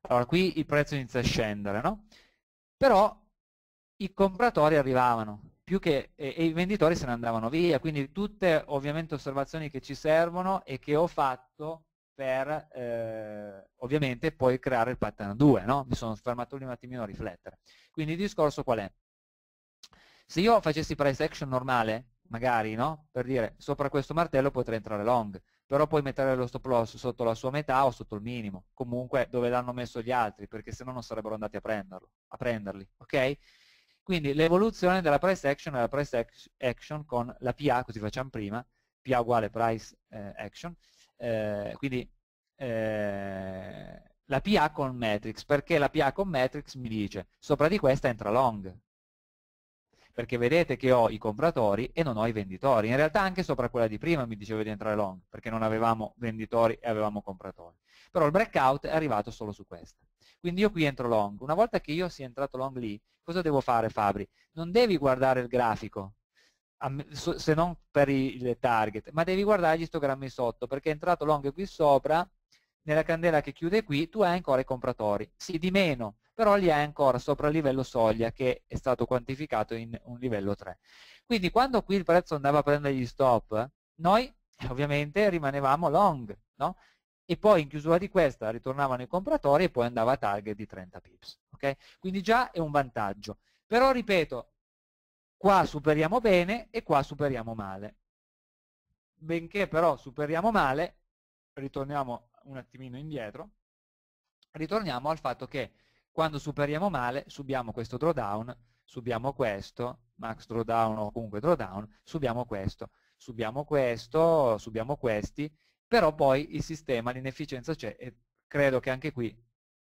A: allora qui il prezzo inizia a scendere, no? Però i compratori arrivavano più che, e, e i venditori se ne andavano via, quindi tutte ovviamente osservazioni che ci servono e che ho fatto per eh, ovviamente poi creare il pattern 2, no? mi sono fermato lì un attimino a riflettere. Quindi il discorso qual è? Se io facessi price action normale, magari, no? Per dire, sopra questo martello potrei entrare long, però puoi mettere lo stop loss sotto la sua metà o sotto il minimo, comunque dove l'hanno messo gli altri, perché se no non sarebbero andati a, prenderlo, a prenderli, ok? Quindi l'evoluzione della price action è la price action con la PA, così facciamo prima, PA uguale price eh, action, eh, quindi eh, la PA con matrix, perché la PA con matrix mi dice sopra di questa entra long, perché vedete che ho i compratori e non ho i venditori. In realtà anche sopra quella di prima mi dicevo di entrare long, perché non avevamo venditori e avevamo compratori. Però il breakout è arrivato solo su questa. Quindi io qui entro long. Una volta che io sia entrato long lì, cosa devo fare Fabri? Non devi guardare il grafico, se non per il target, ma devi guardare gli histogrammi sotto, perché è entrato long qui sopra, nella candela che chiude qui, tu hai ancora i compratori. Sì, di meno, però lì è ancora sopra il livello soglia che è stato quantificato in un livello 3. Quindi quando qui il prezzo andava a prendere gli stop, noi eh, ovviamente rimanevamo long, no? e poi in chiusura di questa ritornavano i compratori e poi andava a target di 30 pips. Okay? Quindi già è un vantaggio. Però ripeto, qua superiamo bene e qua superiamo male. Benché però superiamo male, ritorniamo un attimino indietro, ritorniamo al fatto che quando superiamo male subiamo questo drawdown, subiamo questo, max drawdown o comunque drawdown, subiamo questo, subiamo questo, subiamo questi, però poi il sistema, l'inefficienza c'è e credo che anche qui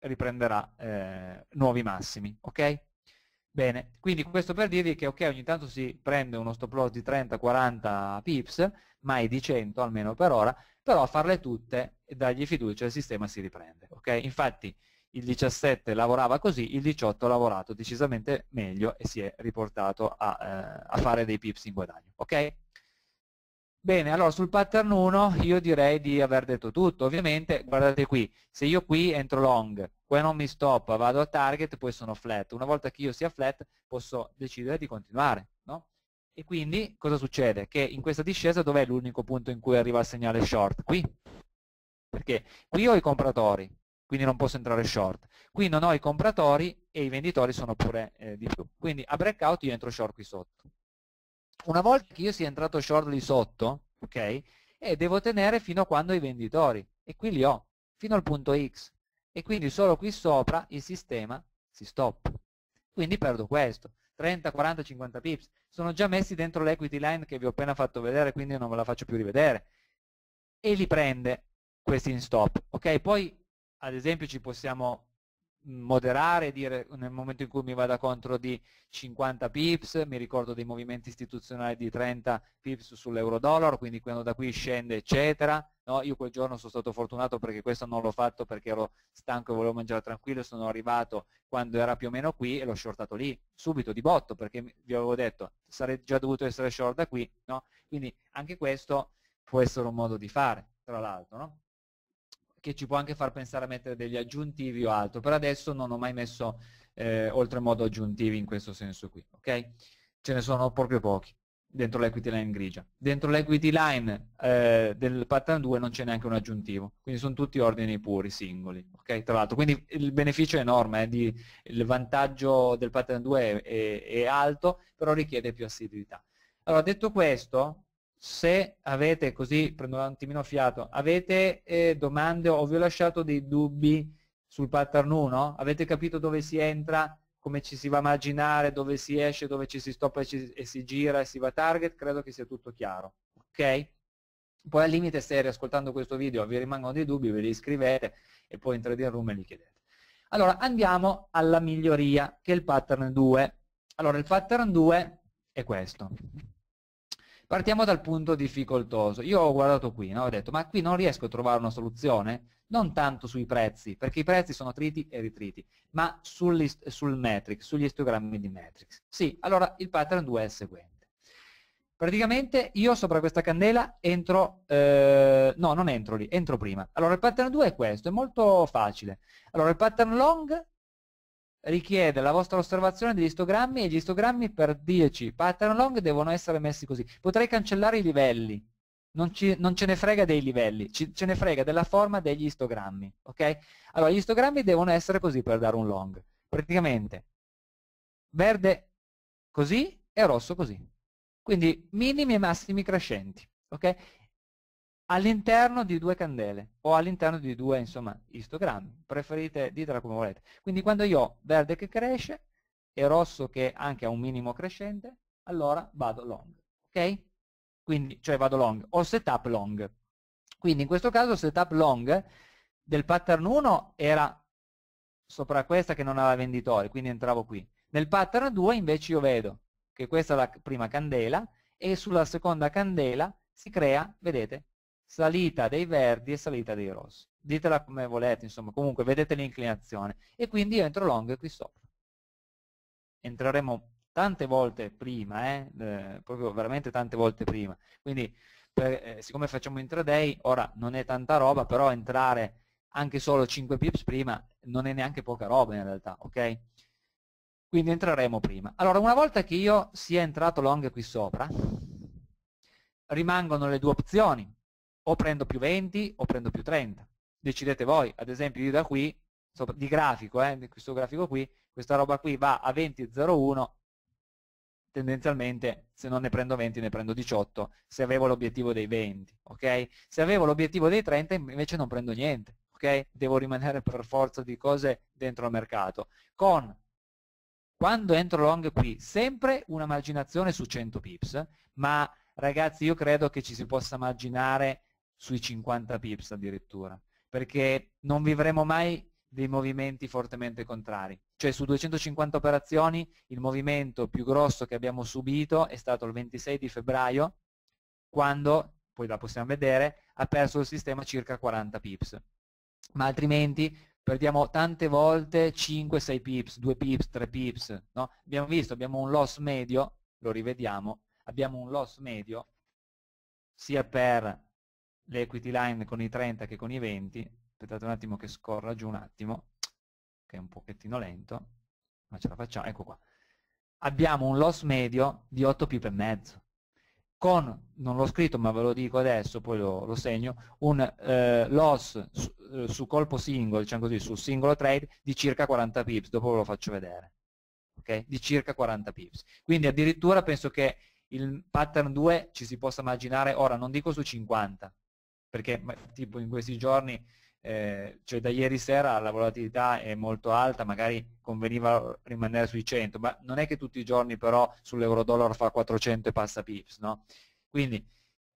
A: riprenderà eh, nuovi massimi, ok? Bene, quindi questo per dirvi che ok, ogni tanto si prende uno stop loss di 30-40 pips, mai di 100 almeno per ora, però a farle tutte e dargli fiducia il sistema si riprende, ok? Infatti il 17 lavorava così, il 18 ha lavorato decisamente meglio e si è riportato a, eh, a fare dei pips in guadagno. Okay? Bene, allora sul pattern 1 io direi di aver detto tutto, ovviamente guardate qui, se io qui entro long, qua non mi stop, vado a target, poi sono flat, una volta che io sia flat posso decidere di continuare, no? E quindi cosa succede? Che in questa discesa dov'è l'unico punto in cui arriva il segnale short? Qui, perché qui ho i compratori, quindi non posso entrare short. Qui non ho i compratori e i venditori sono pure eh, di più. Quindi a breakout io entro short qui sotto. Una volta che io sia entrato short lì sotto, ok, e eh, devo tenere fino a quando i venditori, e qui li ho, fino al punto X, e quindi solo qui sopra il sistema si stop. Quindi perdo questo, 30, 40, 50 pips, sono già messi dentro l'equity line che vi ho appena fatto vedere, quindi non ve la faccio più rivedere, e li prende questi in stop, ok? Poi ad esempio ci possiamo mhmm, moderare, dire nel momento in cui mi vada contro di 50 pips, mi ricordo dei movimenti istituzionali di 30 pips sull'euro-dollaro, quindi quando da qui scende eccetera, no, io quel giorno sono stato fortunato perché questo non l'ho fatto perché ero stanco e volevo mangiare tranquillo, sono arrivato quando era più o meno qui e l'ho shortato lì, subito di botto, perché vi avevo detto sarei già dovuto essere short da qui, no? quindi anche questo può essere un modo di fare, tra l'altro. No? che ci può anche far pensare a mettere degli aggiuntivi o altro. Per adesso non ho mai messo eh, oltremodo aggiuntivi in questo senso qui, ok? Ce ne sono proprio pochi dentro l'equity line grigia. Dentro l'equity line eh, del pattern 2 non c'è neanche un aggiuntivo, quindi sono tutti ordini puri, singoli. Okay? Tra l'altro, quindi il beneficio è enorme, eh, di, il vantaggio del pattern 2 è, è, è, alto, però richiede più assiduità. Allora, detto questo, se avete, così prendo un attimino fiato, avete eh, domande o vi ho lasciato dei dubbi sul pattern 1? Avete capito dove si entra, come ci si va a marginare, dove si esce, dove ci si stoppa e, ci, e si gira e si va a target? Credo che sia tutto chiaro. Ok? Poi al limite se riascoltando questo video vi rimangono dei dubbi, ve li scrivete e poi in 3D Room me li chiedete. Allora andiamo alla miglioria che è il pattern 2. Allora il pattern 2 è questo. Partiamo dal punto difficoltoso. Io ho guardato qui, no? ho detto ma qui non riesco a trovare una soluzione, non tanto sui prezzi, perché i prezzi sono triti e ritriti, ma sul, sul matrix, sugli istogrammi di metrics. Sì, allora il pattern 2 è il seguente. Praticamente io sopra questa candela entro, eh, no non entro lì, entro prima. Allora il pattern 2 è questo, è molto facile. Allora il pattern long richiede la vostra osservazione degli istogrammi e gli istogrammi per 10 pattern long devono essere messi così. Potrei cancellare i livelli, non, ci, non ce ne frega dei livelli, ci, ce ne frega della forma degli istogrammi. Okay? Allora, gli istogrammi devono essere così per dare un long. Praticamente verde così e rosso così. Quindi minimi e massimi crescenti. Okay? all'interno di due candele o all'interno di due insomma, istogrammi, preferite ditela come volete. Quindi quando io ho verde che cresce e rosso che anche ha un minimo crescente, allora vado long, ok? Quindi, cioè vado long, o setup long. Quindi in questo caso setup long del pattern 1 era sopra questa che non aveva venditori, quindi entravo qui. Nel pattern 2 invece io vedo che questa è la prima candela e sulla seconda candela si crea, vedete, salita dei verdi e salita dei rossi. Ditela come volete, insomma, comunque vedete l'inclinazione. E quindi io entro long qui sopra. Entreremo tante volte prima, eh? Eh, proprio veramente tante volte prima. Quindi per, eh, siccome facciamo intraday, ora non è tanta roba, però entrare anche solo 5 pips prima non è neanche poca roba in realtà, ok? Quindi entreremo prima. Allora, una volta che io sia entrato long qui sopra, rimangono le due opzioni, o prendo più 20 o prendo più 30. Decidete voi, ad esempio io da qui, di grafico, eh, questo grafico qui, questa roba qui va a 20,01, tendenzialmente se non ne prendo 20 ne prendo 18, se avevo l'obiettivo dei 20, ok? Se avevo l'obiettivo dei 30 invece non prendo niente, ok? Devo rimanere per forza di cose dentro al mercato. Con quando entro long qui, sempre una marginazione su 100 pips, ma ragazzi io credo che ci si possa marginare sui 50 pips addirittura, perché non vivremo mai dei movimenti fortemente contrari. Cioè su 250 operazioni il movimento più grosso che abbiamo subito è stato il 26 di febbraio, quando, poi la possiamo vedere, ha perso il sistema circa 40 pips. Ma altrimenti perdiamo tante volte 5-6 pips, 2 pips, 3 pips. No? Abbiamo visto, abbiamo un loss medio, lo rivediamo, abbiamo un loss medio sia per l'equity line con i 30 che con i 20 aspettate un attimo che scorra giù un attimo che è un pochettino lento ma ce la facciamo, ecco qua abbiamo un loss medio di 8p e mezzo con, non l'ho scritto ma ve lo dico adesso, poi lo, lo segno, un eh, loss su, eh, su, colpo singolo, diciamo così, sul singolo trade di circa 40 pips, dopo ve lo faccio vedere, ok, di circa 40 pips. Quindi addirittura penso che il pattern 2 ci si possa immaginare, ora non dico su 50, perché tipo in questi giorni, eh, cioè da ieri sera la volatilità è molto alta, magari conveniva rimanere sui 100, ma non è che tutti i giorni però sull'euro-dollaro fa 400 e passa pips, no? Quindi,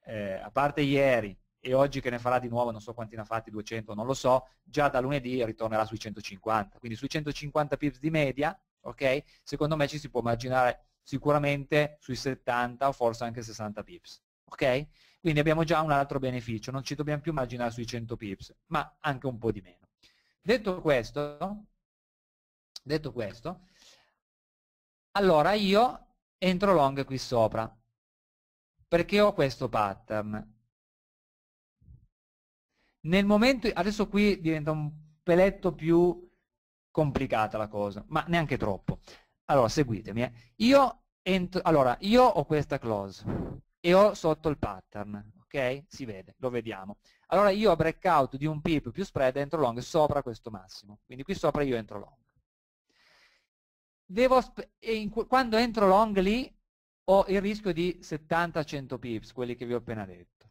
A: eh, a parte ieri e oggi che ne farà di nuovo, non so quanti ne ha fatti, 200, non lo so, già da lunedì ritornerà sui 150, quindi sui 150 pips di media, ok? Secondo me ci si può marginare sicuramente sui 70 o forse anche 60 pips, ok? Quindi abbiamo già un altro beneficio, non ci dobbiamo più immaginare sui 100 pips, ma anche un po' di meno. Detto questo, detto questo allora io entro long qui sopra, perché ho questo pattern. Nel momento, adesso qui diventa un peletto più complicata la cosa, ma neanche troppo. Allora, seguitemi. Eh. Io, entro, allora, io ho questa close e ho sotto il pattern, ok? Si vede, lo vediamo. Allora io ho breakout di un pip più spread entro long sopra questo massimo, quindi qui sopra io entro long. Devo, in, quando entro long lì ho il rischio di 70-100 pips, quelli che vi ho appena detto.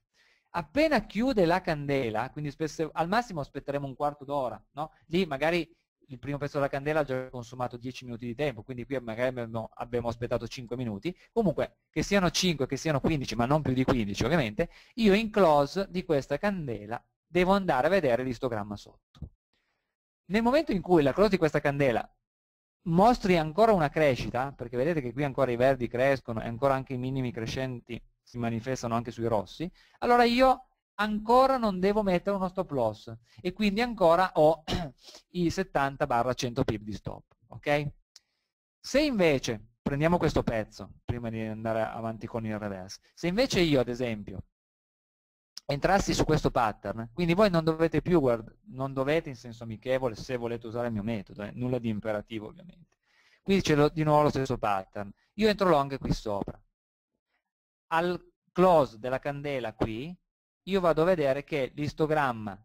A: Appena chiude la candela, quindi spesso, al massimo aspetteremo un quarto d'ora, no? lì magari il primo pezzo della candela ha già consumato 10 minuti di tempo, quindi qui magari abbiamo aspettato 5 minuti, comunque che siano 5, che siano 15, ma non più di 15 ovviamente, io in close di questa candela devo andare a vedere l'istogramma sotto. Nel momento in cui la close di questa candela mostri ancora una crescita, perché vedete che qui ancora i verdi crescono e ancora anche i minimi crescenti si manifestano anche sui rossi, allora io ancora non devo mettere uno stop loss e quindi ancora ho i 70-100 barra pip di stop. Okay? Se invece, prendiamo questo pezzo prima di andare avanti con il reverse, se invece io ad esempio entrassi su questo pattern, quindi voi non dovete più, guarda, non dovete in senso amichevole se volete usare il mio metodo, eh, nulla di imperativo ovviamente. Qui c'è di nuovo lo stesso pattern, io entro long qui sopra. Al close della candela qui io vado a vedere che l'istogramma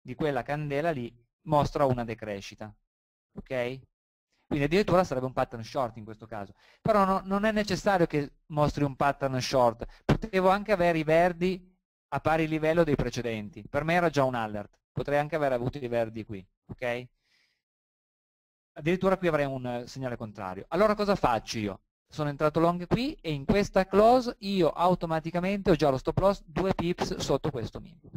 A: di quella candela lì mostra una decrescita. Ok? Quindi addirittura sarebbe un pattern short in questo caso. Però no, non è necessario che mostri un pattern short. Potevo anche avere i verdi a pari livello dei precedenti. Per me era già un alert. Potrei anche aver avuto i verdi qui. Ok? Addirittura qui avrei un segnale contrario. Allora cosa faccio io? sono entrato long qui e in questa close io automaticamente ho già lo stop loss 2 pips sotto questo minimo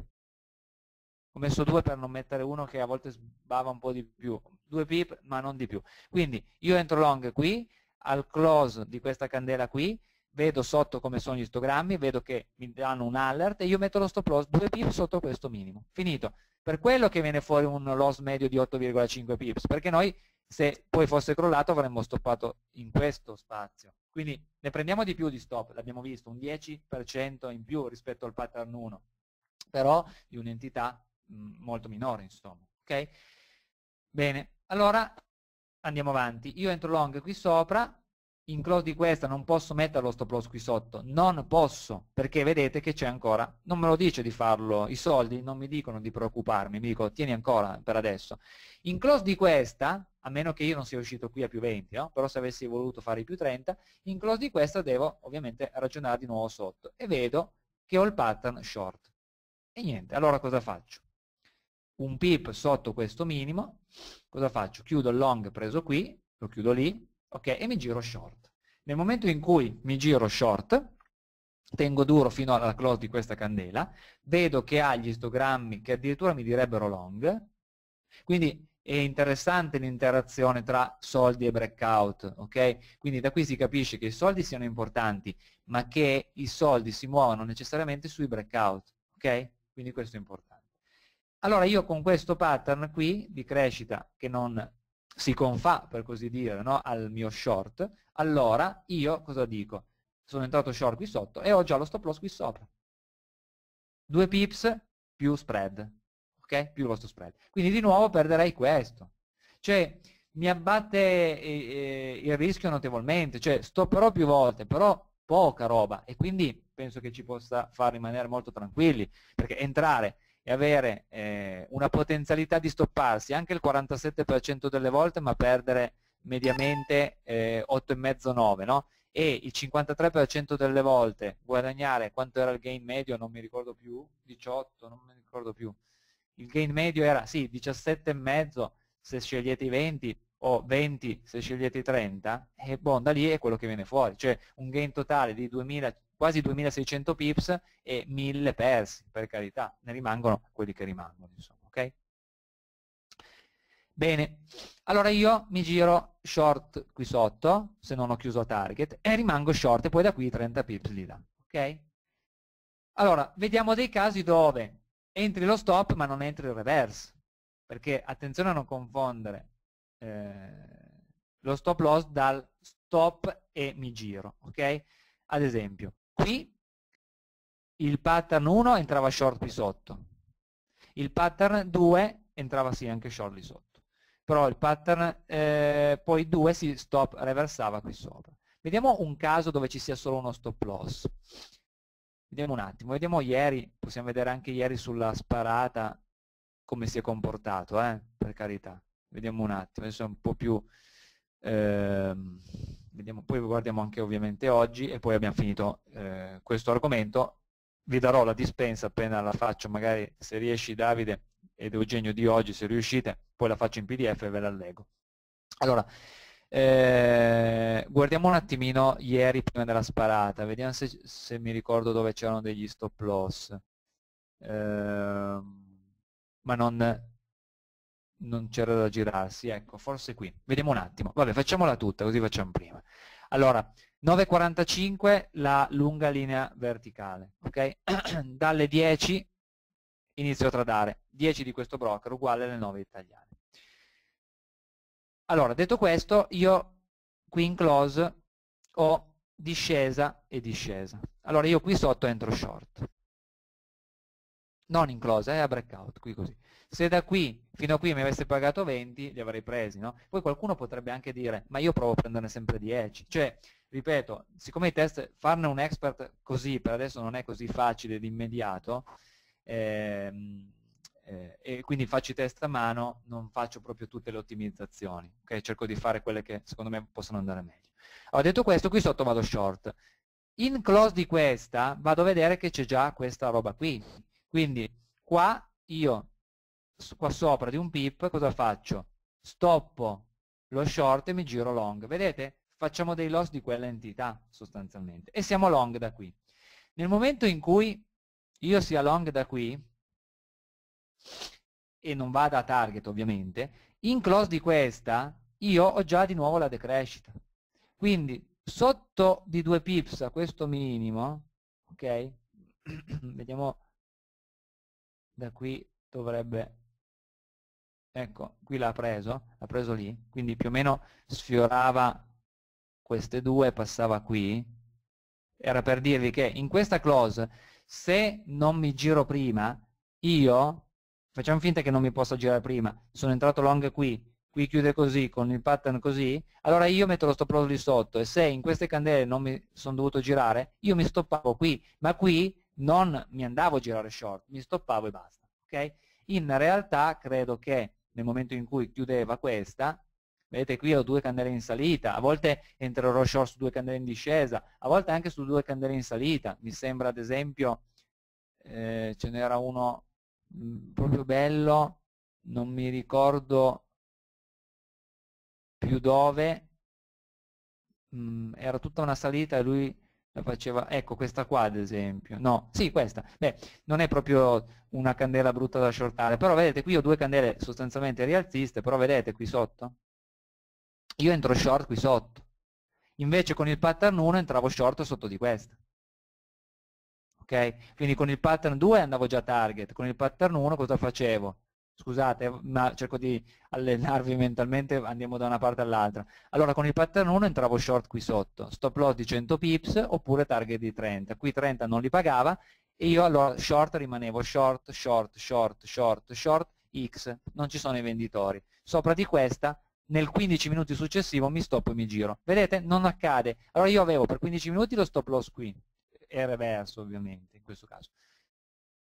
A: ho messo 2 per non mettere uno che a volte sbava un po' di più 2 pip ma non di più quindi io entro long qui al close di questa candela qui vedo sotto come sono gli istogrammi vedo che mi danno un alert e io metto lo stop loss 2 pips sotto questo minimo finito per quello che viene fuori un loss medio di 8,5 pips perché noi se poi fosse crollato avremmo stoppato in questo spazio. Quindi ne prendiamo di più di stop, l'abbiamo visto, un 10% in più rispetto al pattern 1, però di un'entità mm, molto minore, insomma. Okay? Bene, allora andiamo avanti. Io entro long qui sopra, in close di questa non posso mettere lo stop loss qui sotto, non posso, perché vedete che c'è ancora, non me lo dice di farlo, i soldi non mi dicono di preoccuparmi, mi dico tieni ancora per adesso. In close di questa, a meno che io non sia uscito qui a più 20, no? però se avessi voluto fare i più 30, in close di questa devo ovviamente ragionare di nuovo sotto e vedo che ho il pattern short. E niente, allora cosa faccio? Un pip sotto questo minimo, cosa faccio? Chiudo il long preso qui, lo chiudo lì, ok? E mi giro short. Nel momento in cui mi giro short, tengo duro fino alla close di questa candela, vedo che ha gli istogrammi che addirittura mi direbbero long, quindi è interessante l'interazione tra soldi e breakout, ok? Quindi da qui si capisce che i soldi siano importanti, ma che i soldi si muovano necessariamente sui breakout, ok? Quindi questo è importante. Allora io con questo pattern qui di crescita che non si confà, per così dire, no? al mio short, allora io cosa dico? Sono entrato short qui sotto e ho già lo stop loss qui sopra. 2 pips più spread, ok? Più il vostro spread. Quindi di nuovo perderei questo. Cioè, mi abbatte eh, eh il rischio notevolmente, cioè stopperò più volte, però poca roba e quindi penso che ci possa far rimanere molto tranquilli, perché entrare e avere eh, una potenzialità di stopparsi anche il 47% delle volte ma perdere mediamente eh, 8,5-9 no? e il 53% delle volte guadagnare quanto era il gain medio non mi ricordo più 18 non mi ricordo più il gain medio era sì 17,5 se scegliete i 20 o 20 se scegliete i 30 e boh, da lì è quello che viene fuori cioè un gain totale di 2000 quasi 2600 pips e 1000 persi, per carità, ne rimangono quelli che rimangono, insomma, ok? Bene, allora io mi giro short qui sotto, se non ho chiuso target, e rimango short e poi da qui 30 pips li da, ok? Allora, vediamo dei casi dove entri lo stop ma non entri il reverse, perché attenzione a non confondere eh, lo stop loss dal stop e mi giro, ok? Ad esempio, Qui il pattern 1 entrava short qui sotto, il pattern 2 entrava sì anche short lì sotto, però il pattern eh, poi 2 si stop reversava qui sopra. Vediamo un caso dove ci sia solo uno stop loss. Vediamo un attimo, vediamo ieri, possiamo vedere anche ieri sulla sparata come si è comportato, eh? per carità. Vediamo un attimo, adesso è un po' più... Ehm vediamo, poi guardiamo anche ovviamente oggi e poi abbiamo finito eh, questo argomento. Vi darò la dispensa appena la faccio, magari se riesci Davide ed Eugenio di oggi, se riuscite, poi la faccio in pdf e ve la leggo. Allora, eh, guardiamo un attimino ieri prima della sparata, vediamo se, se mi ricordo dove c'erano degli stop loss. Eh, ma non, non c'era da girarsi, ecco, forse qui. Vediamo un attimo. Vabbè, facciamola tutta, così facciamo prima. Allora, 9.45 la lunga linea verticale, ok? Dalle 10 inizio a tradare. 10 di questo broker uguale alle 9 italiane. Allora, detto questo, io qui in close ho discesa e discesa. Allora, io qui sotto entro short. Non in close, è eh, a breakout, qui così se da qui fino a qui mi avesse pagato 20 li avrei presi, no? Poi qualcuno potrebbe anche dire, ma io provo a prenderne sempre 10, cioè, ripeto, siccome i test, farne un expert così per adesso non è così facile ed immediato, ehm, eh, e quindi faccio i test a mano, non faccio proprio tutte le ottimizzazioni, okay? cerco di fare quelle che secondo me possono andare meglio. ho detto questo, qui sotto vado short. In close di questa vado a vedere che c'è già questa roba qui, quindi qua io qua sopra di un pip, cosa faccio? Stoppo lo short e mi giro long. Vedete? Facciamo dei loss di quella entità sostanzialmente. E siamo long da qui. Nel momento in cui io sia long da qui, e non vada a target ovviamente, in close di questa io ho già di nuovo la decrescita. Quindi sotto di 2 pips a questo minimo, ok? Vediamo da qui dovrebbe ecco, qui l'ha preso, l'ha preso lì, quindi più o meno sfiorava queste due, passava qui, era per dirvi che in questa close, se non mi giro prima, io, facciamo finta che non mi possa girare prima, sono entrato long qui, qui chiude così, con il pattern così, allora io metto lo stop loss lì sotto e se in queste candele non mi sono dovuto girare, io mi stoppavo qui, ma qui non mi andavo a girare short, mi stoppavo e basta. Okay? In realtà credo che nel momento in cui chiudeva questa, vedete qui ho due candele in salita, a volte entrerò short su due candele in discesa, a volte anche su due candele in salita, mi sembra ad esempio eh, ce n'era uno mm, proprio bello, non mi ricordo più dove, mh, mm, era tutta una salita e lui faceva, ecco questa qua ad esempio, no, sì questa, beh non è proprio una candela brutta da shortare, però vedete qui ho due candele sostanzialmente rialziste, però vedete qui sotto, io entro short qui sotto, invece con il pattern 1 entravo short sotto di questa. ok? Quindi con il pattern 2 andavo già target, con il pattern 1 cosa facevo? scusate, ma cerco di allenarvi mentalmente, andiamo da una parte all'altra. Allora con il pattern 1 entravo short qui sotto, stop loss di 100 pips oppure target di 30, qui 30 non li pagava e io allora short rimanevo short, short, short, short, short, X, non ci sono i venditori. Sopra di questa nel 15 minuti successivo mi stop e mi giro. Vedete? Non accade. Allora io avevo per 15 minuti lo stop loss qui, è reverso ovviamente in questo caso.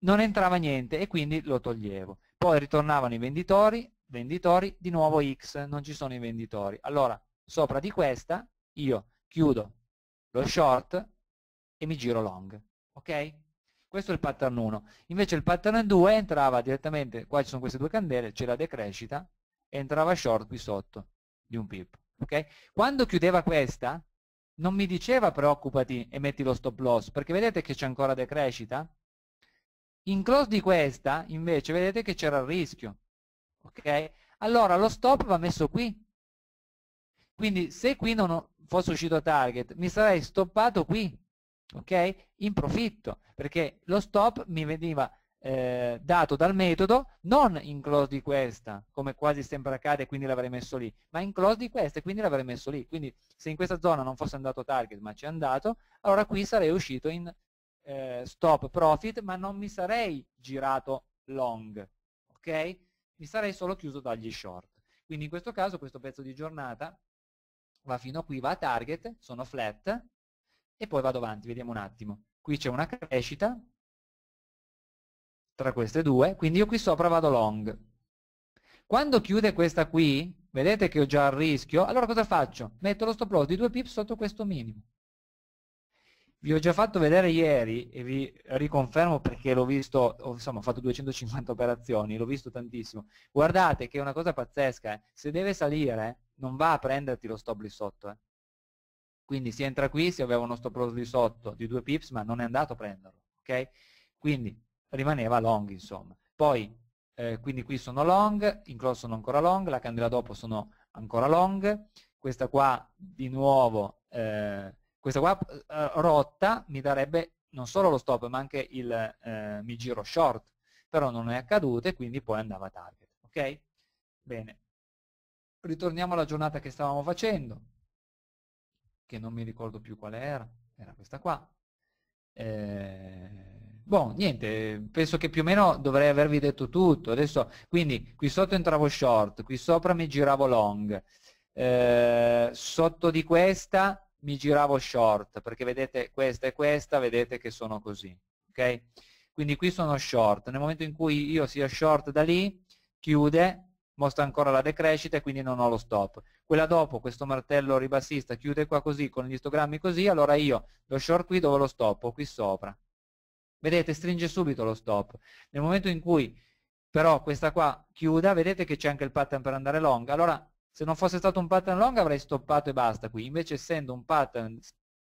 A: Non entrava niente e quindi lo toglievo poi ritornavano i venditori, venditori, di nuovo X, non ci sono i venditori. Allora, sopra di questa io chiudo lo short e mi giro long, ok? Questo è il pattern 1. Invece il pattern 2 entrava direttamente, qua ci sono queste due candele, c'è la decrescita, entrava short qui sotto di un pip. Ok? Quando chiudeva questa, non mi diceva preoccupati e metti lo stop loss, perché vedete che c'è ancora decrescita? In close di questa, invece, vedete che c'era il rischio. Okay? Allora lo stop va messo qui. Quindi se qui non fosse uscito target, mi sarei stoppato qui, ok? In profitto, perché lo stop mi veniva eh, dato dal metodo non in close di questa, come quasi sempre accade, quindi l'avrei messo lì, ma in close di questa e quindi l'avrei messo lì. Quindi se in questa zona non fosse andato target ma c'è andato, allora qui sarei uscito in eh, stop profit, ma non mi sarei girato long, ok? Mi sarei solo chiuso dagli short. Quindi in questo caso questo pezzo di giornata va fino a qui, va a target, sono flat, e poi vado avanti, vediamo un attimo. Qui c'è una crescita tra queste due, quindi io qui sopra vado long. Quando chiude questa qui, vedete che ho già il rischio, allora cosa faccio? Metto lo stop loss di 2 pips sotto questo minimo vi ho già fatto vedere ieri e vi riconfermo perché l'ho visto, insomma ho fatto 250 operazioni, l'ho visto tantissimo. Guardate che è una cosa pazzesca, eh. se deve salire non va a prenderti lo stop lì sotto. Eh. Quindi si entra qui, si aveva uno stop loss lì sotto di due pips ma non è andato a prenderlo. Okay? Quindi rimaneva long insomma. Poi eh, quindi qui sono long, in cross sono ancora long, la candela dopo sono ancora long, questa qua di nuovo... Eh, questa qua eh, rotta mi darebbe non solo lo stop ma anche il eh, mi giro short, però non è accaduto e quindi poi andava a target. Ok? Bene. Ritorniamo alla giornata che stavamo facendo, che non mi ricordo più qual era, era questa qua. Eh, Boh, niente, penso che più o meno dovrei avervi detto tutto. Adesso, quindi, qui sotto entravo short, qui sopra mi giravo long. Eh, sotto di questa mi giravo short, perché vedete questa e questa, vedete che sono così. Okay? Quindi qui sono short, nel momento in cui io sia short da lì, chiude, mostra ancora la decrescita e quindi non ho lo stop. Quella dopo, questo martello ribassista chiude qua così, con gli istogrammi così, allora io lo short qui dove lo stoppo? Qui sopra. Vedete, stringe subito lo stop. Nel momento in cui però questa qua chiuda, vedete che c'è anche il pattern per andare long, allora se non fosse stato un pattern long avrei stoppato e basta qui, invece essendo un pattern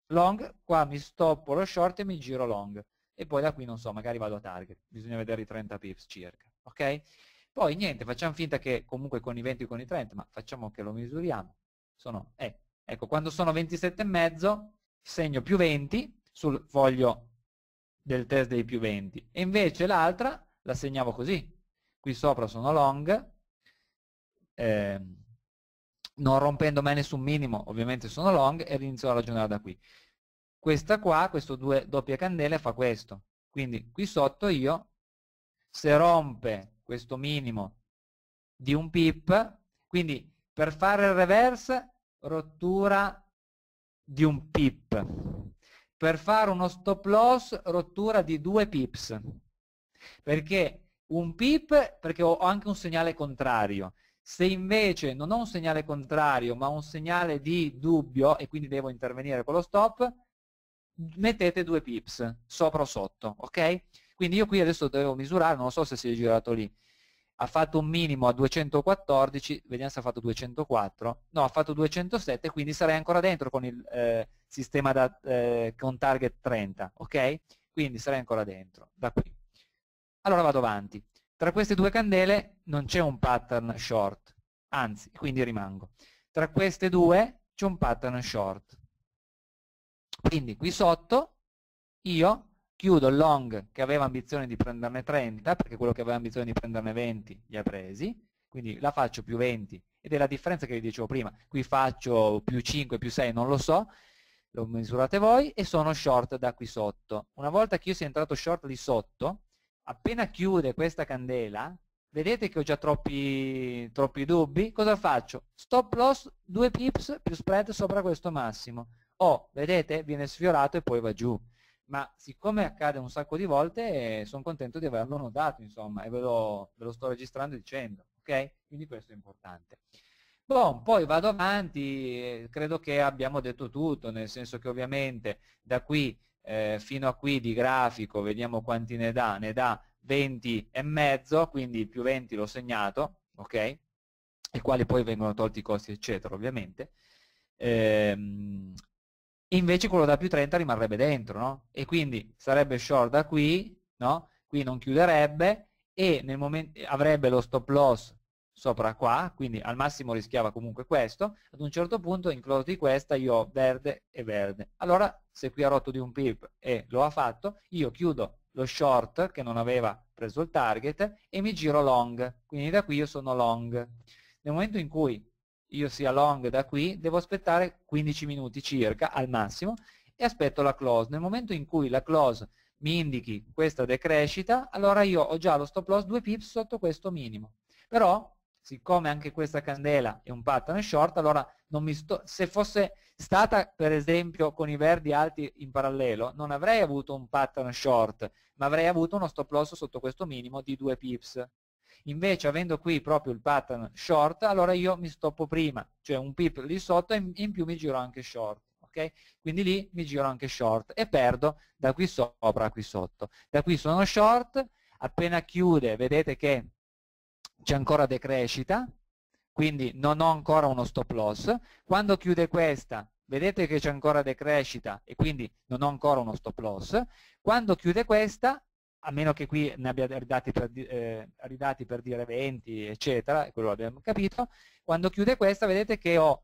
A: long, qua mi stoppo lo short e mi giro long. E poi da qui non so, magari vado a target, bisogna vedere i 30 pips circa, ok? Poi niente, facciamo finta che comunque con i 20 con i 30, ma facciamo che lo misuriamo. Sono, eh, ecco, quando sono 27 e mezzo segno più 20 sul foglio del test dei più 20 e invece l'altra la segnavo così. Qui sopra sono long, eh, non rompendo mai nessun minimo, ovviamente sono long e inizio a ragionare da qui. Questa qua, queste due doppie candele fa questo. Quindi qui sotto io, se rompe questo minimo di un pip, quindi per fare il reverse, rottura di un pip. Per fare uno stop loss, rottura di due pips. Perché un pip, perché ho anche un segnale contrario. Se invece non ho un segnale contrario ma un segnale di dubbio e quindi devo intervenire con lo stop, mettete due pips sopra o sotto, ok? Quindi io qui adesso devo misurare, non so se si è girato lì, ha fatto un minimo a 214, vediamo se ha fatto 204, no ha fatto 207, quindi sarei ancora dentro con il eh, sistema da, eh, con target 30, ok? Quindi sarei ancora dentro, da qui. Allora vado avanti. Tra queste due candele non c'è un pattern short, anzi, quindi rimango. Tra queste due c'è un pattern short. Quindi qui sotto io chiudo il long che aveva ambizione di prenderne 30, perché quello che aveva ambizione di prenderne 20 li ha presi, quindi la faccio più 20 ed è la differenza che vi dicevo prima, qui faccio più 5, più 6, non lo so, lo misurate voi, e sono short da qui sotto. Una volta che io sia entrato short di sotto, appena chiude questa candela, vedete che ho già troppi, troppi dubbi, cosa faccio? Stop loss 2 pips più spread sopra questo massimo. Oh, vedete? Viene sfiorato e poi va giù. Ma siccome accade un sacco di volte, eh, sono contento di averlo notato, insomma, e ve lo, ve lo sto registrando e dicendo, ok? Quindi questo è importante. Bon, poi vado avanti, eh, credo che abbiamo detto tutto, nel senso che ovviamente da qui eh, fino a qui di grafico vediamo quanti ne dà, ne dà 20 e mezzo, quindi più 20 l'ho segnato, ok? I quali poi vengono tolti i costi eccetera ovviamente. Ehm, invece quello da più 30 rimarrebbe dentro, no? E quindi sarebbe short da qui, no? Qui non chiuderebbe e momento, avrebbe lo stop loss sopra qua, quindi al massimo rischiava comunque questo, ad un certo punto in close di questa io ho verde e verde. Allora se qui ha rotto di un pip e lo ha fatto, io chiudo lo short che non aveva preso il target e mi giro long, quindi da qui io sono long. Nel momento in cui io sia long da qui, devo aspettare 15 minuti circa al massimo e aspetto la close. Nel momento in cui la close mi indichi questa decrescita, allora io ho già lo stop loss 2 pips sotto questo minimo. Però siccome anche questa candela è un pattern short, allora sto, se fosse stata per esempio con i verdi alti in parallelo, non avrei avuto un pattern short, ma avrei avuto uno stop loss sotto questo minimo di 2 pips. Invece avendo qui proprio il pattern short, allora io mi stoppo prima, cioè un pip lì sotto e in più mi giro anche short. Okay? Quindi lì mi giro anche short e perdo da qui sopra a qui sotto. Da qui sono short, appena chiude vedete che c'è ancora decrescita, quindi non ho ancora uno stop loss. Quando chiude questa, vedete che c'è ancora decrescita e quindi non ho ancora uno stop loss. Quando chiude questa, a meno che qui ne abbia ridati per, eh, ridati per dire 20, eccetera, quello abbiamo capito, quando chiude questa vedete che ho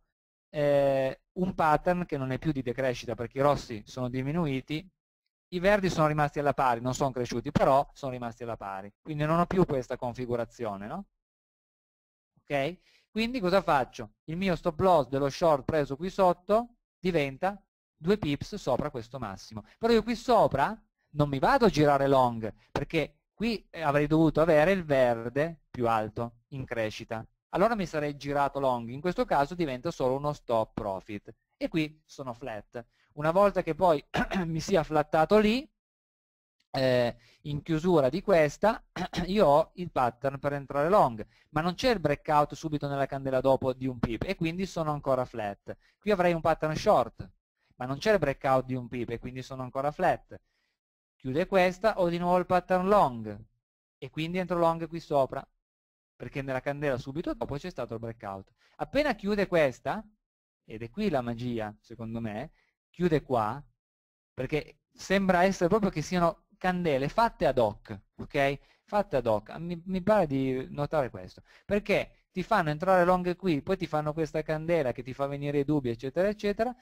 A: eh, un pattern che non è più di decrescita perché i rossi sono diminuiti i verdi sono rimasti alla pari, non sono cresciuti, però sono rimasti alla pari. Quindi non ho più questa configurazione, no? Ok? Quindi cosa faccio? Il mio stop loss dello short preso qui sotto diventa 2 pips sopra questo massimo. Però io qui sopra non mi vado a girare long, perché qui eh, avrei dovuto avere il verde più alto in crescita. Allora mi sarei girato long, in questo caso diventa solo uno stop profit. E qui sono flat. Una volta che poi mi sia flattato lì, eh, in chiusura di questa, io ho il pattern per entrare long, ma non c'è il breakout subito nella candela dopo di un pip e quindi sono ancora flat. Qui avrei un pattern short, ma non c'è il breakout di un pip e quindi sono ancora flat. Chiude questa, ho di nuovo il pattern long e quindi entro long qui sopra perché nella candela subito dopo c'è stato il breakout. Appena chiude questa, ed è qui la magia secondo me, chiude qua, perché sembra essere proprio che siano candele fatte ad hoc, ok? Fatte ad hoc, mi, mi pare di notare questo, perché ti fanno entrare l'ong qui, poi ti fanno questa candela che ti fa venire i dubbi, eccetera, eccetera,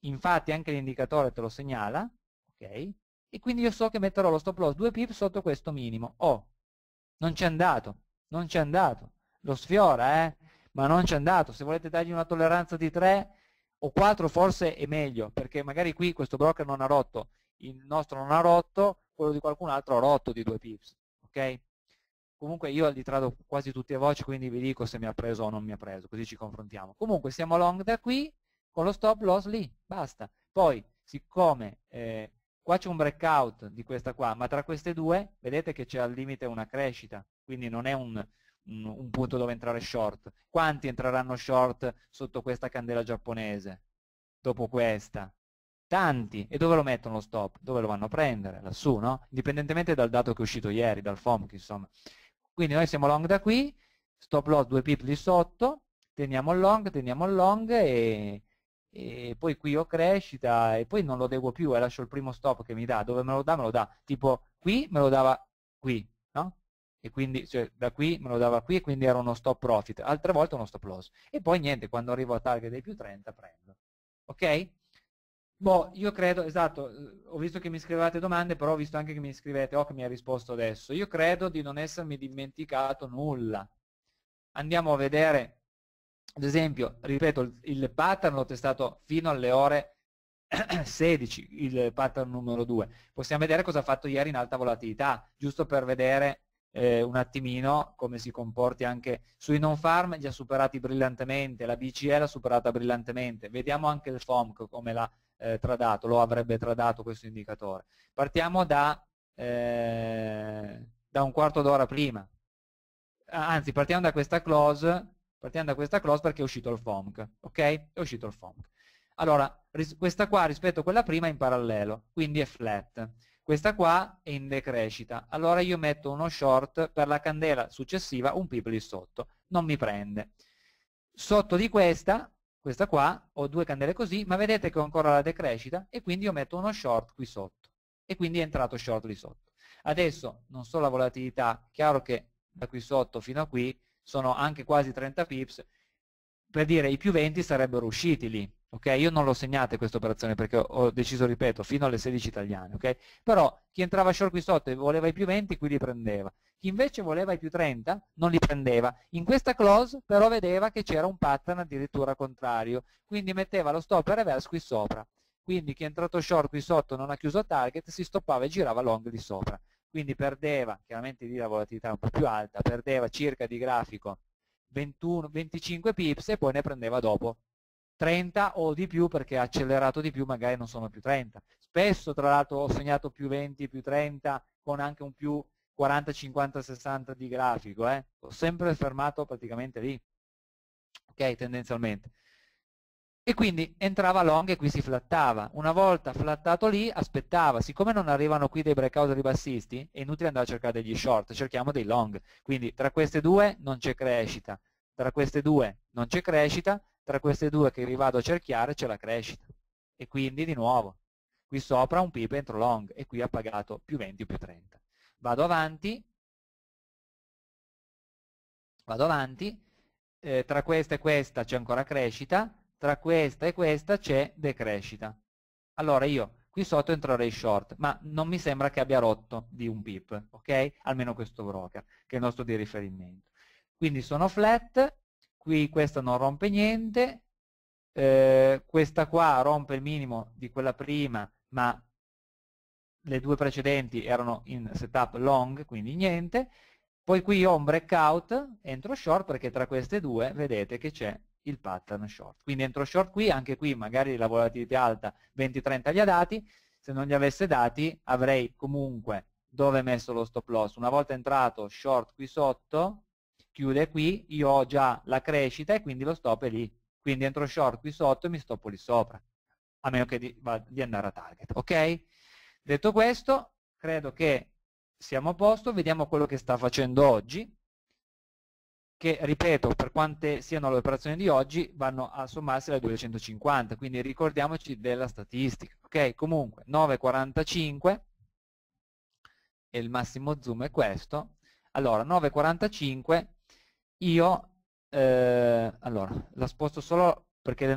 A: infatti anche l'indicatore te lo segnala, ok? E quindi io so che metterò lo stop loss 2 pip sotto questo minimo. Oh, non c'è andato, non c'è andato, lo sfiora, eh? Ma non c'è andato, se volete dargli una tolleranza di 3 o 4 forse è meglio, perché magari qui questo broker non ha rotto, il nostro non ha rotto, quello di qualcun altro ha rotto di 2 pips. ok? Comunque io li trado quasi tutti a voce, quindi vi dico se mi ha preso o non mi ha preso, così ci confrontiamo. Comunque siamo long da qui, con lo stop loss lì, basta. Poi, siccome eh, qua c'è un breakout di questa qua, ma tra queste due vedete che c'è al limite una crescita, quindi non è un un punto dove entrare short. Quanti entreranno short sotto questa candela giapponese? Dopo questa? Tanti. E dove lo mettono lo stop? Dove lo vanno a prendere? Lassù, no? Indipendentemente dal dato che è uscito ieri, dal FOMC, insomma. Quindi noi siamo long da qui, stop loss 2 pip lì sotto, teniamo il long, teniamo il long e, e poi qui ho crescita e poi non lo devo più e eh, lascio il primo stop che mi dà. Dove me lo dà? Me lo dà. Tipo qui me lo dava qui, e quindi cioè, da qui me lo dava qui e quindi era uno stop profit, altre volte uno stop loss. E poi niente, quando arrivo a target dei più 30 prendo. Ok? Boh, io credo, esatto, eh, ho visto che mi scrivate domande, però ho visto anche che mi scrivete, oh che mi ha risposto adesso. Io credo di non essermi dimenticato nulla. Andiamo a vedere, ad esempio, ripeto, il pattern l'ho testato fino alle ore 16, il pattern numero 2. Possiamo vedere cosa ha fatto ieri in alta volatilità, giusto per vedere eh, un attimino come si comporti anche sui non farm li ha superati brillantemente, la BCE l'ha superata brillantemente, vediamo anche il FOMC come l'ha eh, tradato, lo avrebbe tradato questo indicatore. Partiamo da, eh, da un quarto d'ora prima, anzi partiamo da questa close, partiamo da questa close perché è uscito il FOMC, ok? È uscito il FOMC. Allora, questa qua rispetto a quella prima è in parallelo, quindi è flat. Questa qua è in decrescita, allora io metto uno short per la candela successiva, un pip lì sotto, non mi prende. Sotto di questa, questa qua, ho due candele così, ma vedete che ho ancora la decrescita e quindi io metto uno short qui sotto e quindi è entrato short lì sotto. Adesso non so la volatilità, chiaro che da qui sotto fino a qui sono anche quasi 30 pips, per dire i più 20 sarebbero usciti lì, Okay? Io non l'ho segnata questa operazione perché ho deciso, ripeto, fino alle 16 italiane. Okay? Però chi entrava short qui sotto e voleva i più 20, qui li prendeva. Chi invece voleva i più 30, non li prendeva. In questa close però vedeva che c'era un pattern addirittura contrario. Quindi metteva lo stop e reverse qui sopra. Quindi chi è entrato short qui sotto non ha chiuso target, si stoppava e girava long di sopra. Quindi perdeva, chiaramente lì la volatilità è un po' più alta, perdeva circa di grafico 21, 25 pips e poi ne prendeva dopo 30 o di più perché accelerato di più magari non sono più 30. Spesso tra l'altro ho segnato più 20, più 30 con anche un più 40, 50, 60 di grafico, eh? ho sempre fermato praticamente lì, ok, tendenzialmente. E quindi entrava long e qui si flattava. Una volta flattato lì aspettava, siccome non arrivano qui dei breakout ribassisti, è inutile andare a cercare degli short, cerchiamo dei long. Quindi tra queste due non c'è crescita, tra queste due non c'è crescita, tra queste due che vi vado a cerchiare c'è la crescita e quindi di nuovo qui sopra un pip entro long e qui ha pagato più 20 o più 30 vado avanti vado avanti eh, tra questa e questa c'è ancora crescita tra questa e questa c'è decrescita allora io qui sotto entrerei short ma non mi sembra che abbia rotto di un pip ok almeno questo broker che è il nostro di riferimento quindi sono flat qui questa non rompe niente, eh, questa qua rompe il minimo di quella prima, ma le due precedenti erano in setup long, quindi niente, poi qui ho un breakout, entro short, perché tra queste due vedete che c'è il pattern short. Quindi entro short qui, anche qui magari la volatilità alta 20-30 li ha dati, se non li avesse dati avrei comunque dove messo lo stop loss. Una volta entrato short qui sotto, chiude qui, io ho già la crescita e quindi lo stop è lì. Quindi entro short qui sotto e mi stoppo lì sopra, a meno che di, di andare a target. Ok? Detto questo, credo che siamo a posto, vediamo quello che sta facendo oggi, che ripeto, per quante siano le operazioni di oggi, vanno a sommarsi alle 250, quindi ricordiamoci della statistica. Ok, comunque 9,45 e il massimo zoom è questo. Allora, 9,45 io eh, allora, la sposto solo perché le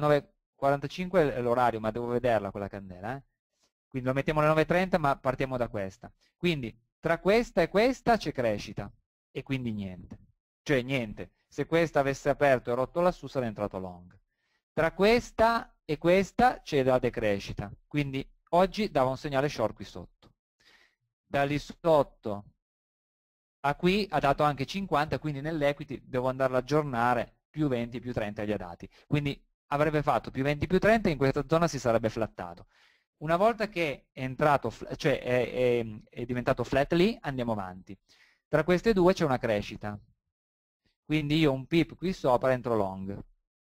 A: 9.45 è l'orario, ma devo vederla quella candela. Eh? Quindi la mettiamo alle 9.30, ma partiamo da questa. Quindi tra questa e questa c'è crescita, e quindi niente. Cioè niente, se questa avesse aperto e rotto lassù sarebbe entrato long. Tra questa e questa c'è la decrescita, quindi oggi dava un segnale short qui sotto. Da lì sotto a qui ha dato anche 50, quindi nell'equity devo andare ad aggiornare più 20 più 30 gli ha dati. Quindi avrebbe fatto più 20 più 30 e in questa zona si sarebbe flattato. Una volta che è, entrato, cioè è, è, è diventato flat lì, andiamo avanti. Tra queste due c'è una crescita. Quindi io un pip qui sopra entro long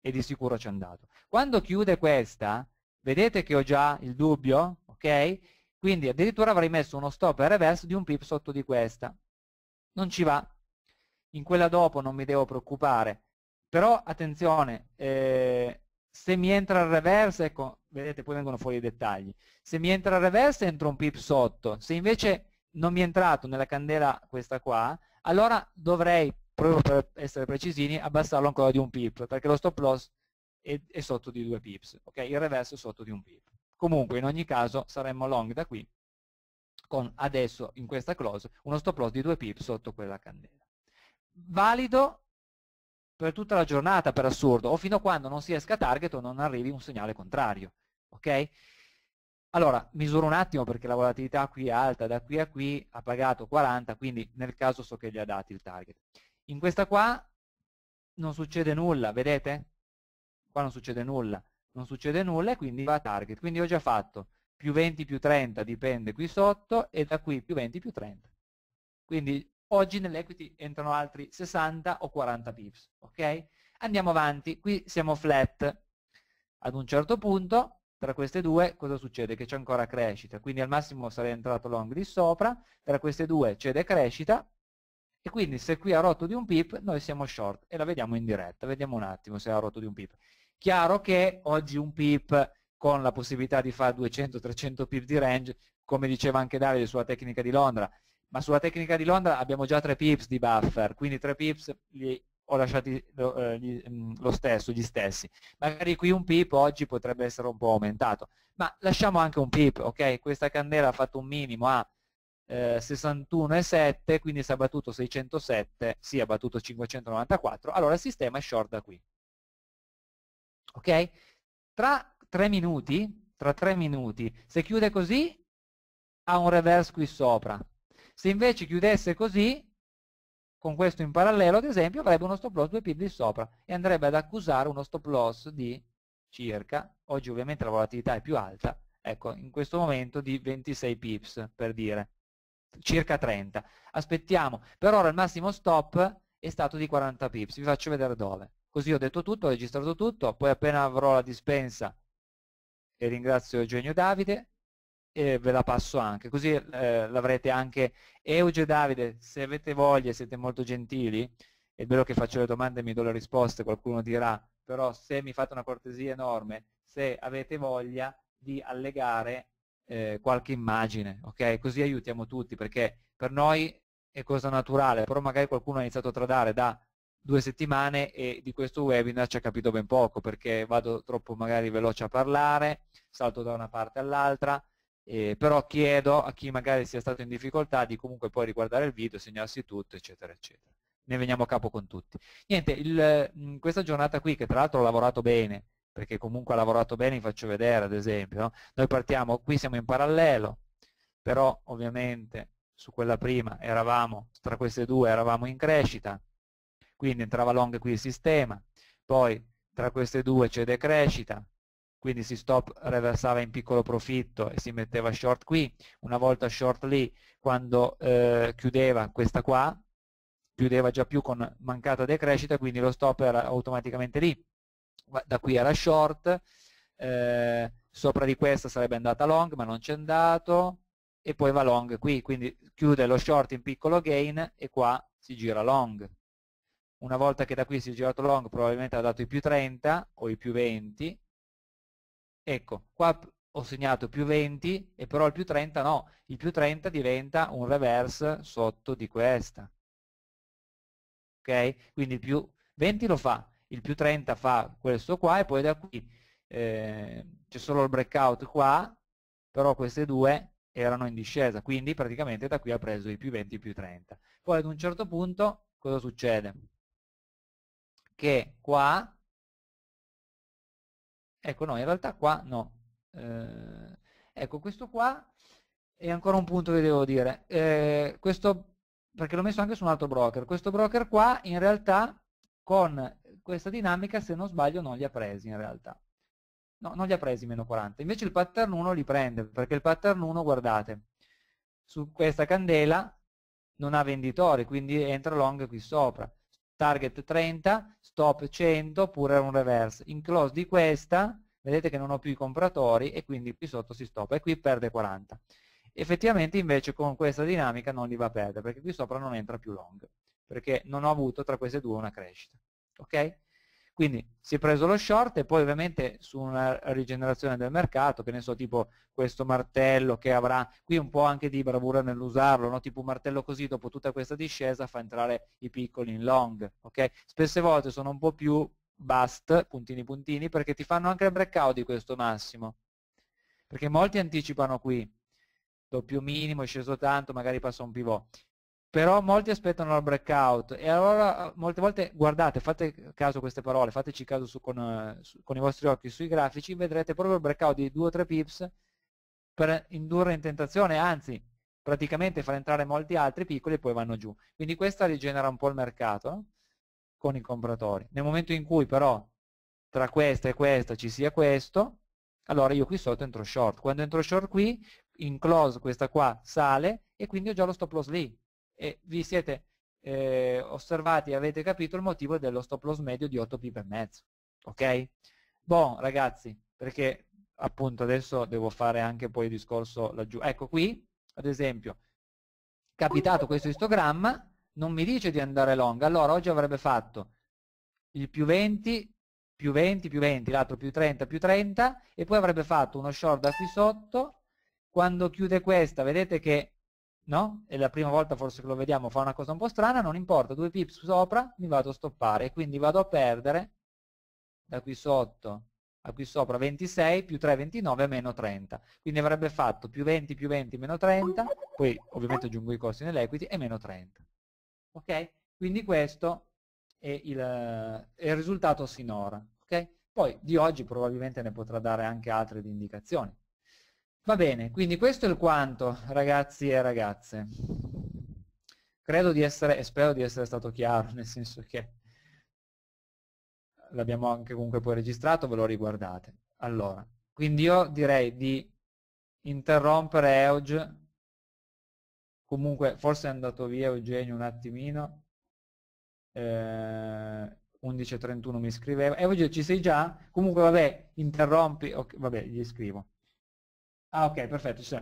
A: e di sicuro c'è andato. Quando chiude questa, vedete che ho già il dubbio, ok? Quindi addirittura avrei messo uno stop e reverse di un pip sotto di questa, non ci va, in quella dopo non mi devo preoccupare, però attenzione, eh, se mi entra il reverse, ecco, vedete poi vengono fuori i dettagli, se mi entra il reverse entro un pip sotto, se invece non mi è entrato nella candela questa qua, allora dovrei, proprio per essere precisini, abbassarlo ancora di un pip, perché lo stop loss è, è sotto di due pips, okay? il reverse è sotto di un pip. Comunque in ogni caso saremmo long da qui con adesso in questa close uno stop loss di 2 pip sotto quella candela. Valido per tutta la giornata per assurdo o fino a quando non si esca target o non arrivi un segnale contrario. Okay? Allora, misuro un attimo perché la volatilità qui è alta, da qui a qui ha pagato 40, quindi nel caso so che gli ha dati il target. In questa qua non succede nulla, vedete? Qua non succede nulla, non succede nulla e quindi va a target. Quindi ho già fatto più 20 più 30 dipende qui sotto e da qui più 20 più 30. Quindi oggi nell'equity entrano altri 60 o 40 pips. Okay? Andiamo avanti, qui siamo flat. Ad un certo punto tra queste due cosa succede? Che c'è ancora crescita, quindi al massimo sarei entrato long di sopra, tra queste due c'è decrescita e quindi se qui ha rotto di un pip noi siamo short e la vediamo in diretta, vediamo un attimo se ha rotto di un pip. Chiaro che oggi un pip con la possibilità di fare 200-300 pip di range, come diceva anche Davide sulla tecnica di Londra. Ma sulla tecnica di Londra abbiamo già 3 pips di buffer, quindi 3 pips li ho lasciati lo, eh, gli, mm, lo stesso, gli stessi. Magari qui un pip oggi potrebbe essere un po' aumentato, ma lasciamo anche un pip, ok? Questa candela ha fatto un minimo a eh, 61,7, quindi si è battuto 607, si sì, è battuto 594, allora il sistema è short da qui. Ok? Tra tre minuti, tra tre minuti, se chiude così ha un reverse qui sopra. Se invece chiudesse così, con questo in parallelo ad esempio, avrebbe uno stop loss 2 pip di sopra e andrebbe ad accusare uno stop loss di circa, oggi ovviamente la volatilità è più alta, ecco in questo momento di 26 pips per dire, circa 30. Aspettiamo, per ora il massimo stop è stato di 40 pips, vi faccio vedere dove. Così ho detto tutto, ho registrato tutto, poi appena avrò la dispensa e ringrazio Eugenio Davide e ve la passo anche, così eh, l'avrete anche Eugenio Davide, se avete voglia, siete molto gentili, è vero che faccio le domande e mi do le risposte, qualcuno dirà, però se mi fate una cortesia enorme, se avete voglia di allegare eh, qualche immagine, ok? Così aiutiamo tutti, perché per noi è cosa naturale, però magari qualcuno ha iniziato a tradare da due settimane e di questo webinar ci ha capito ben poco perché vado troppo magari veloce a parlare, salto da una parte all'altra, eh, però chiedo a chi magari sia stato in difficoltà di comunque poi riguardare il video, segnarsi tutto, eccetera, eccetera. Ne veniamo a capo con tutti. Niente, il, questa giornata qui, che tra l'altro ho lavorato bene, perché comunque ha lavorato bene, vi faccio vedere ad esempio, no? noi partiamo, qui siamo in parallelo, però ovviamente su quella prima eravamo, tra queste due eravamo in crescita, quindi entrava long qui il sistema, poi tra queste due c'è decrescita, quindi si stop reversava in piccolo profitto e si metteva short qui, una volta short lì, quando eh, chiudeva questa qua, chiudeva già più con mancata decrescita, quindi lo stop era automaticamente lì, da qui era short, eh, sopra di questa sarebbe andata long ma non c'è andato, e poi va long qui, quindi chiude lo short in piccolo gain e qua si gira long una volta che da qui si è girato long probabilmente ha dato i più 30 o i più 20 ecco qua ho segnato più 20 e però il più 30 no il più 30 diventa un reverse sotto di questa ok quindi il più 20 lo fa il più 30 fa questo qua e poi da qui eh, c'è solo il breakout qua però queste due erano in discesa quindi praticamente da qui ha preso i più 20 e i più 30 poi ad un certo punto cosa succede? che qua, ecco no, in realtà qua no. Eh, ecco, questo qua è ancora un punto che devo dire. Eh, questo, perché l'ho messo anche su un altro broker. Questo broker qua in realtà con questa dinamica, se non sbaglio, non li ha presi in realtà. No, non li ha presi meno 40. Invece il pattern 1 li prende, perché il pattern 1, guardate, su questa candela non ha venditori, quindi entra long qui sopra target 30, stop 100 oppure un reverse. In close di questa vedete che non ho più i compratori e quindi qui sotto si stop e qui perde 40. Effettivamente invece con questa dinamica non li va a perdere perché qui sopra non entra più long perché non ho avuto tra queste due una crescita. Okay? Quindi si è preso lo short e poi ovviamente su una rigenerazione del mercato, che ne so, tipo questo martello che avrà, qui un po' anche di bravura nell'usarlo, no? tipo un martello così dopo tutta questa discesa fa entrare i piccoli in long. ok? Spesse volte sono un po' più bust, puntini puntini, perché ti fanno anche il breakout di questo massimo. Perché molti anticipano qui, doppio minimo, è sceso tanto, magari passa un pivot però molti aspettano il breakout e allora eh, molte volte guardate, fate caso a queste parole, fateci caso su, con, eh, su, con, i vostri occhi sui grafici, vedrete proprio il breakout di 2 o 3 pips per indurre in tentazione, anzi praticamente far entrare molti altri piccoli e poi vanno giù. Quindi questa rigenera un po' il mercato con i compratori. Nel momento in cui però tra questa e questa ci sia questo, allora io qui sotto entro short. Quando entro short qui, in close questa qua sale e quindi ho già lo stop loss lì e vi siete eh, osservati e avete capito il motivo dello stop loss medio di 8p e mezzo. Ok? Buon ragazzi, perché appunto adesso devo fare anche poi il discorso laggiù. Ecco qui, ad esempio, capitato questo istogramma, non mi dice di andare long, allora oggi avrebbe fatto il più 20, più 20, più 20, l'altro più 30, più 30 e poi avrebbe fatto uno short da qui sotto, quando chiude questa vedete che no? È la prima volta forse che lo vediamo, fa una cosa un po' strana, non importa, due pips sopra mi vado a stoppare e quindi vado a perdere da qui sotto a qui sopra 26 più 3 29 meno 30 quindi avrebbe fatto più 20 più 20 meno 30 poi ovviamente aggiungo i costi nell'equity e meno 30 ok quindi questo è il, è il risultato sinora ok poi di oggi probabilmente ne potrà dare anche altre di indicazioni Va bene, quindi questo è il quanto, ragazzi e ragazze. Credo di essere, e spero di essere stato chiaro, nel senso che l'abbiamo anche comunque poi registrato, ve lo riguardate. Allora, quindi io direi di interrompere EOG, comunque forse è andato via Eugenio un attimino, eh, 11.31 mi scriveva, Eugenio ci sei già? Comunque vabbè, interrompi, okay, vabbè, gli scrivo. Ah ok, perfetto, ci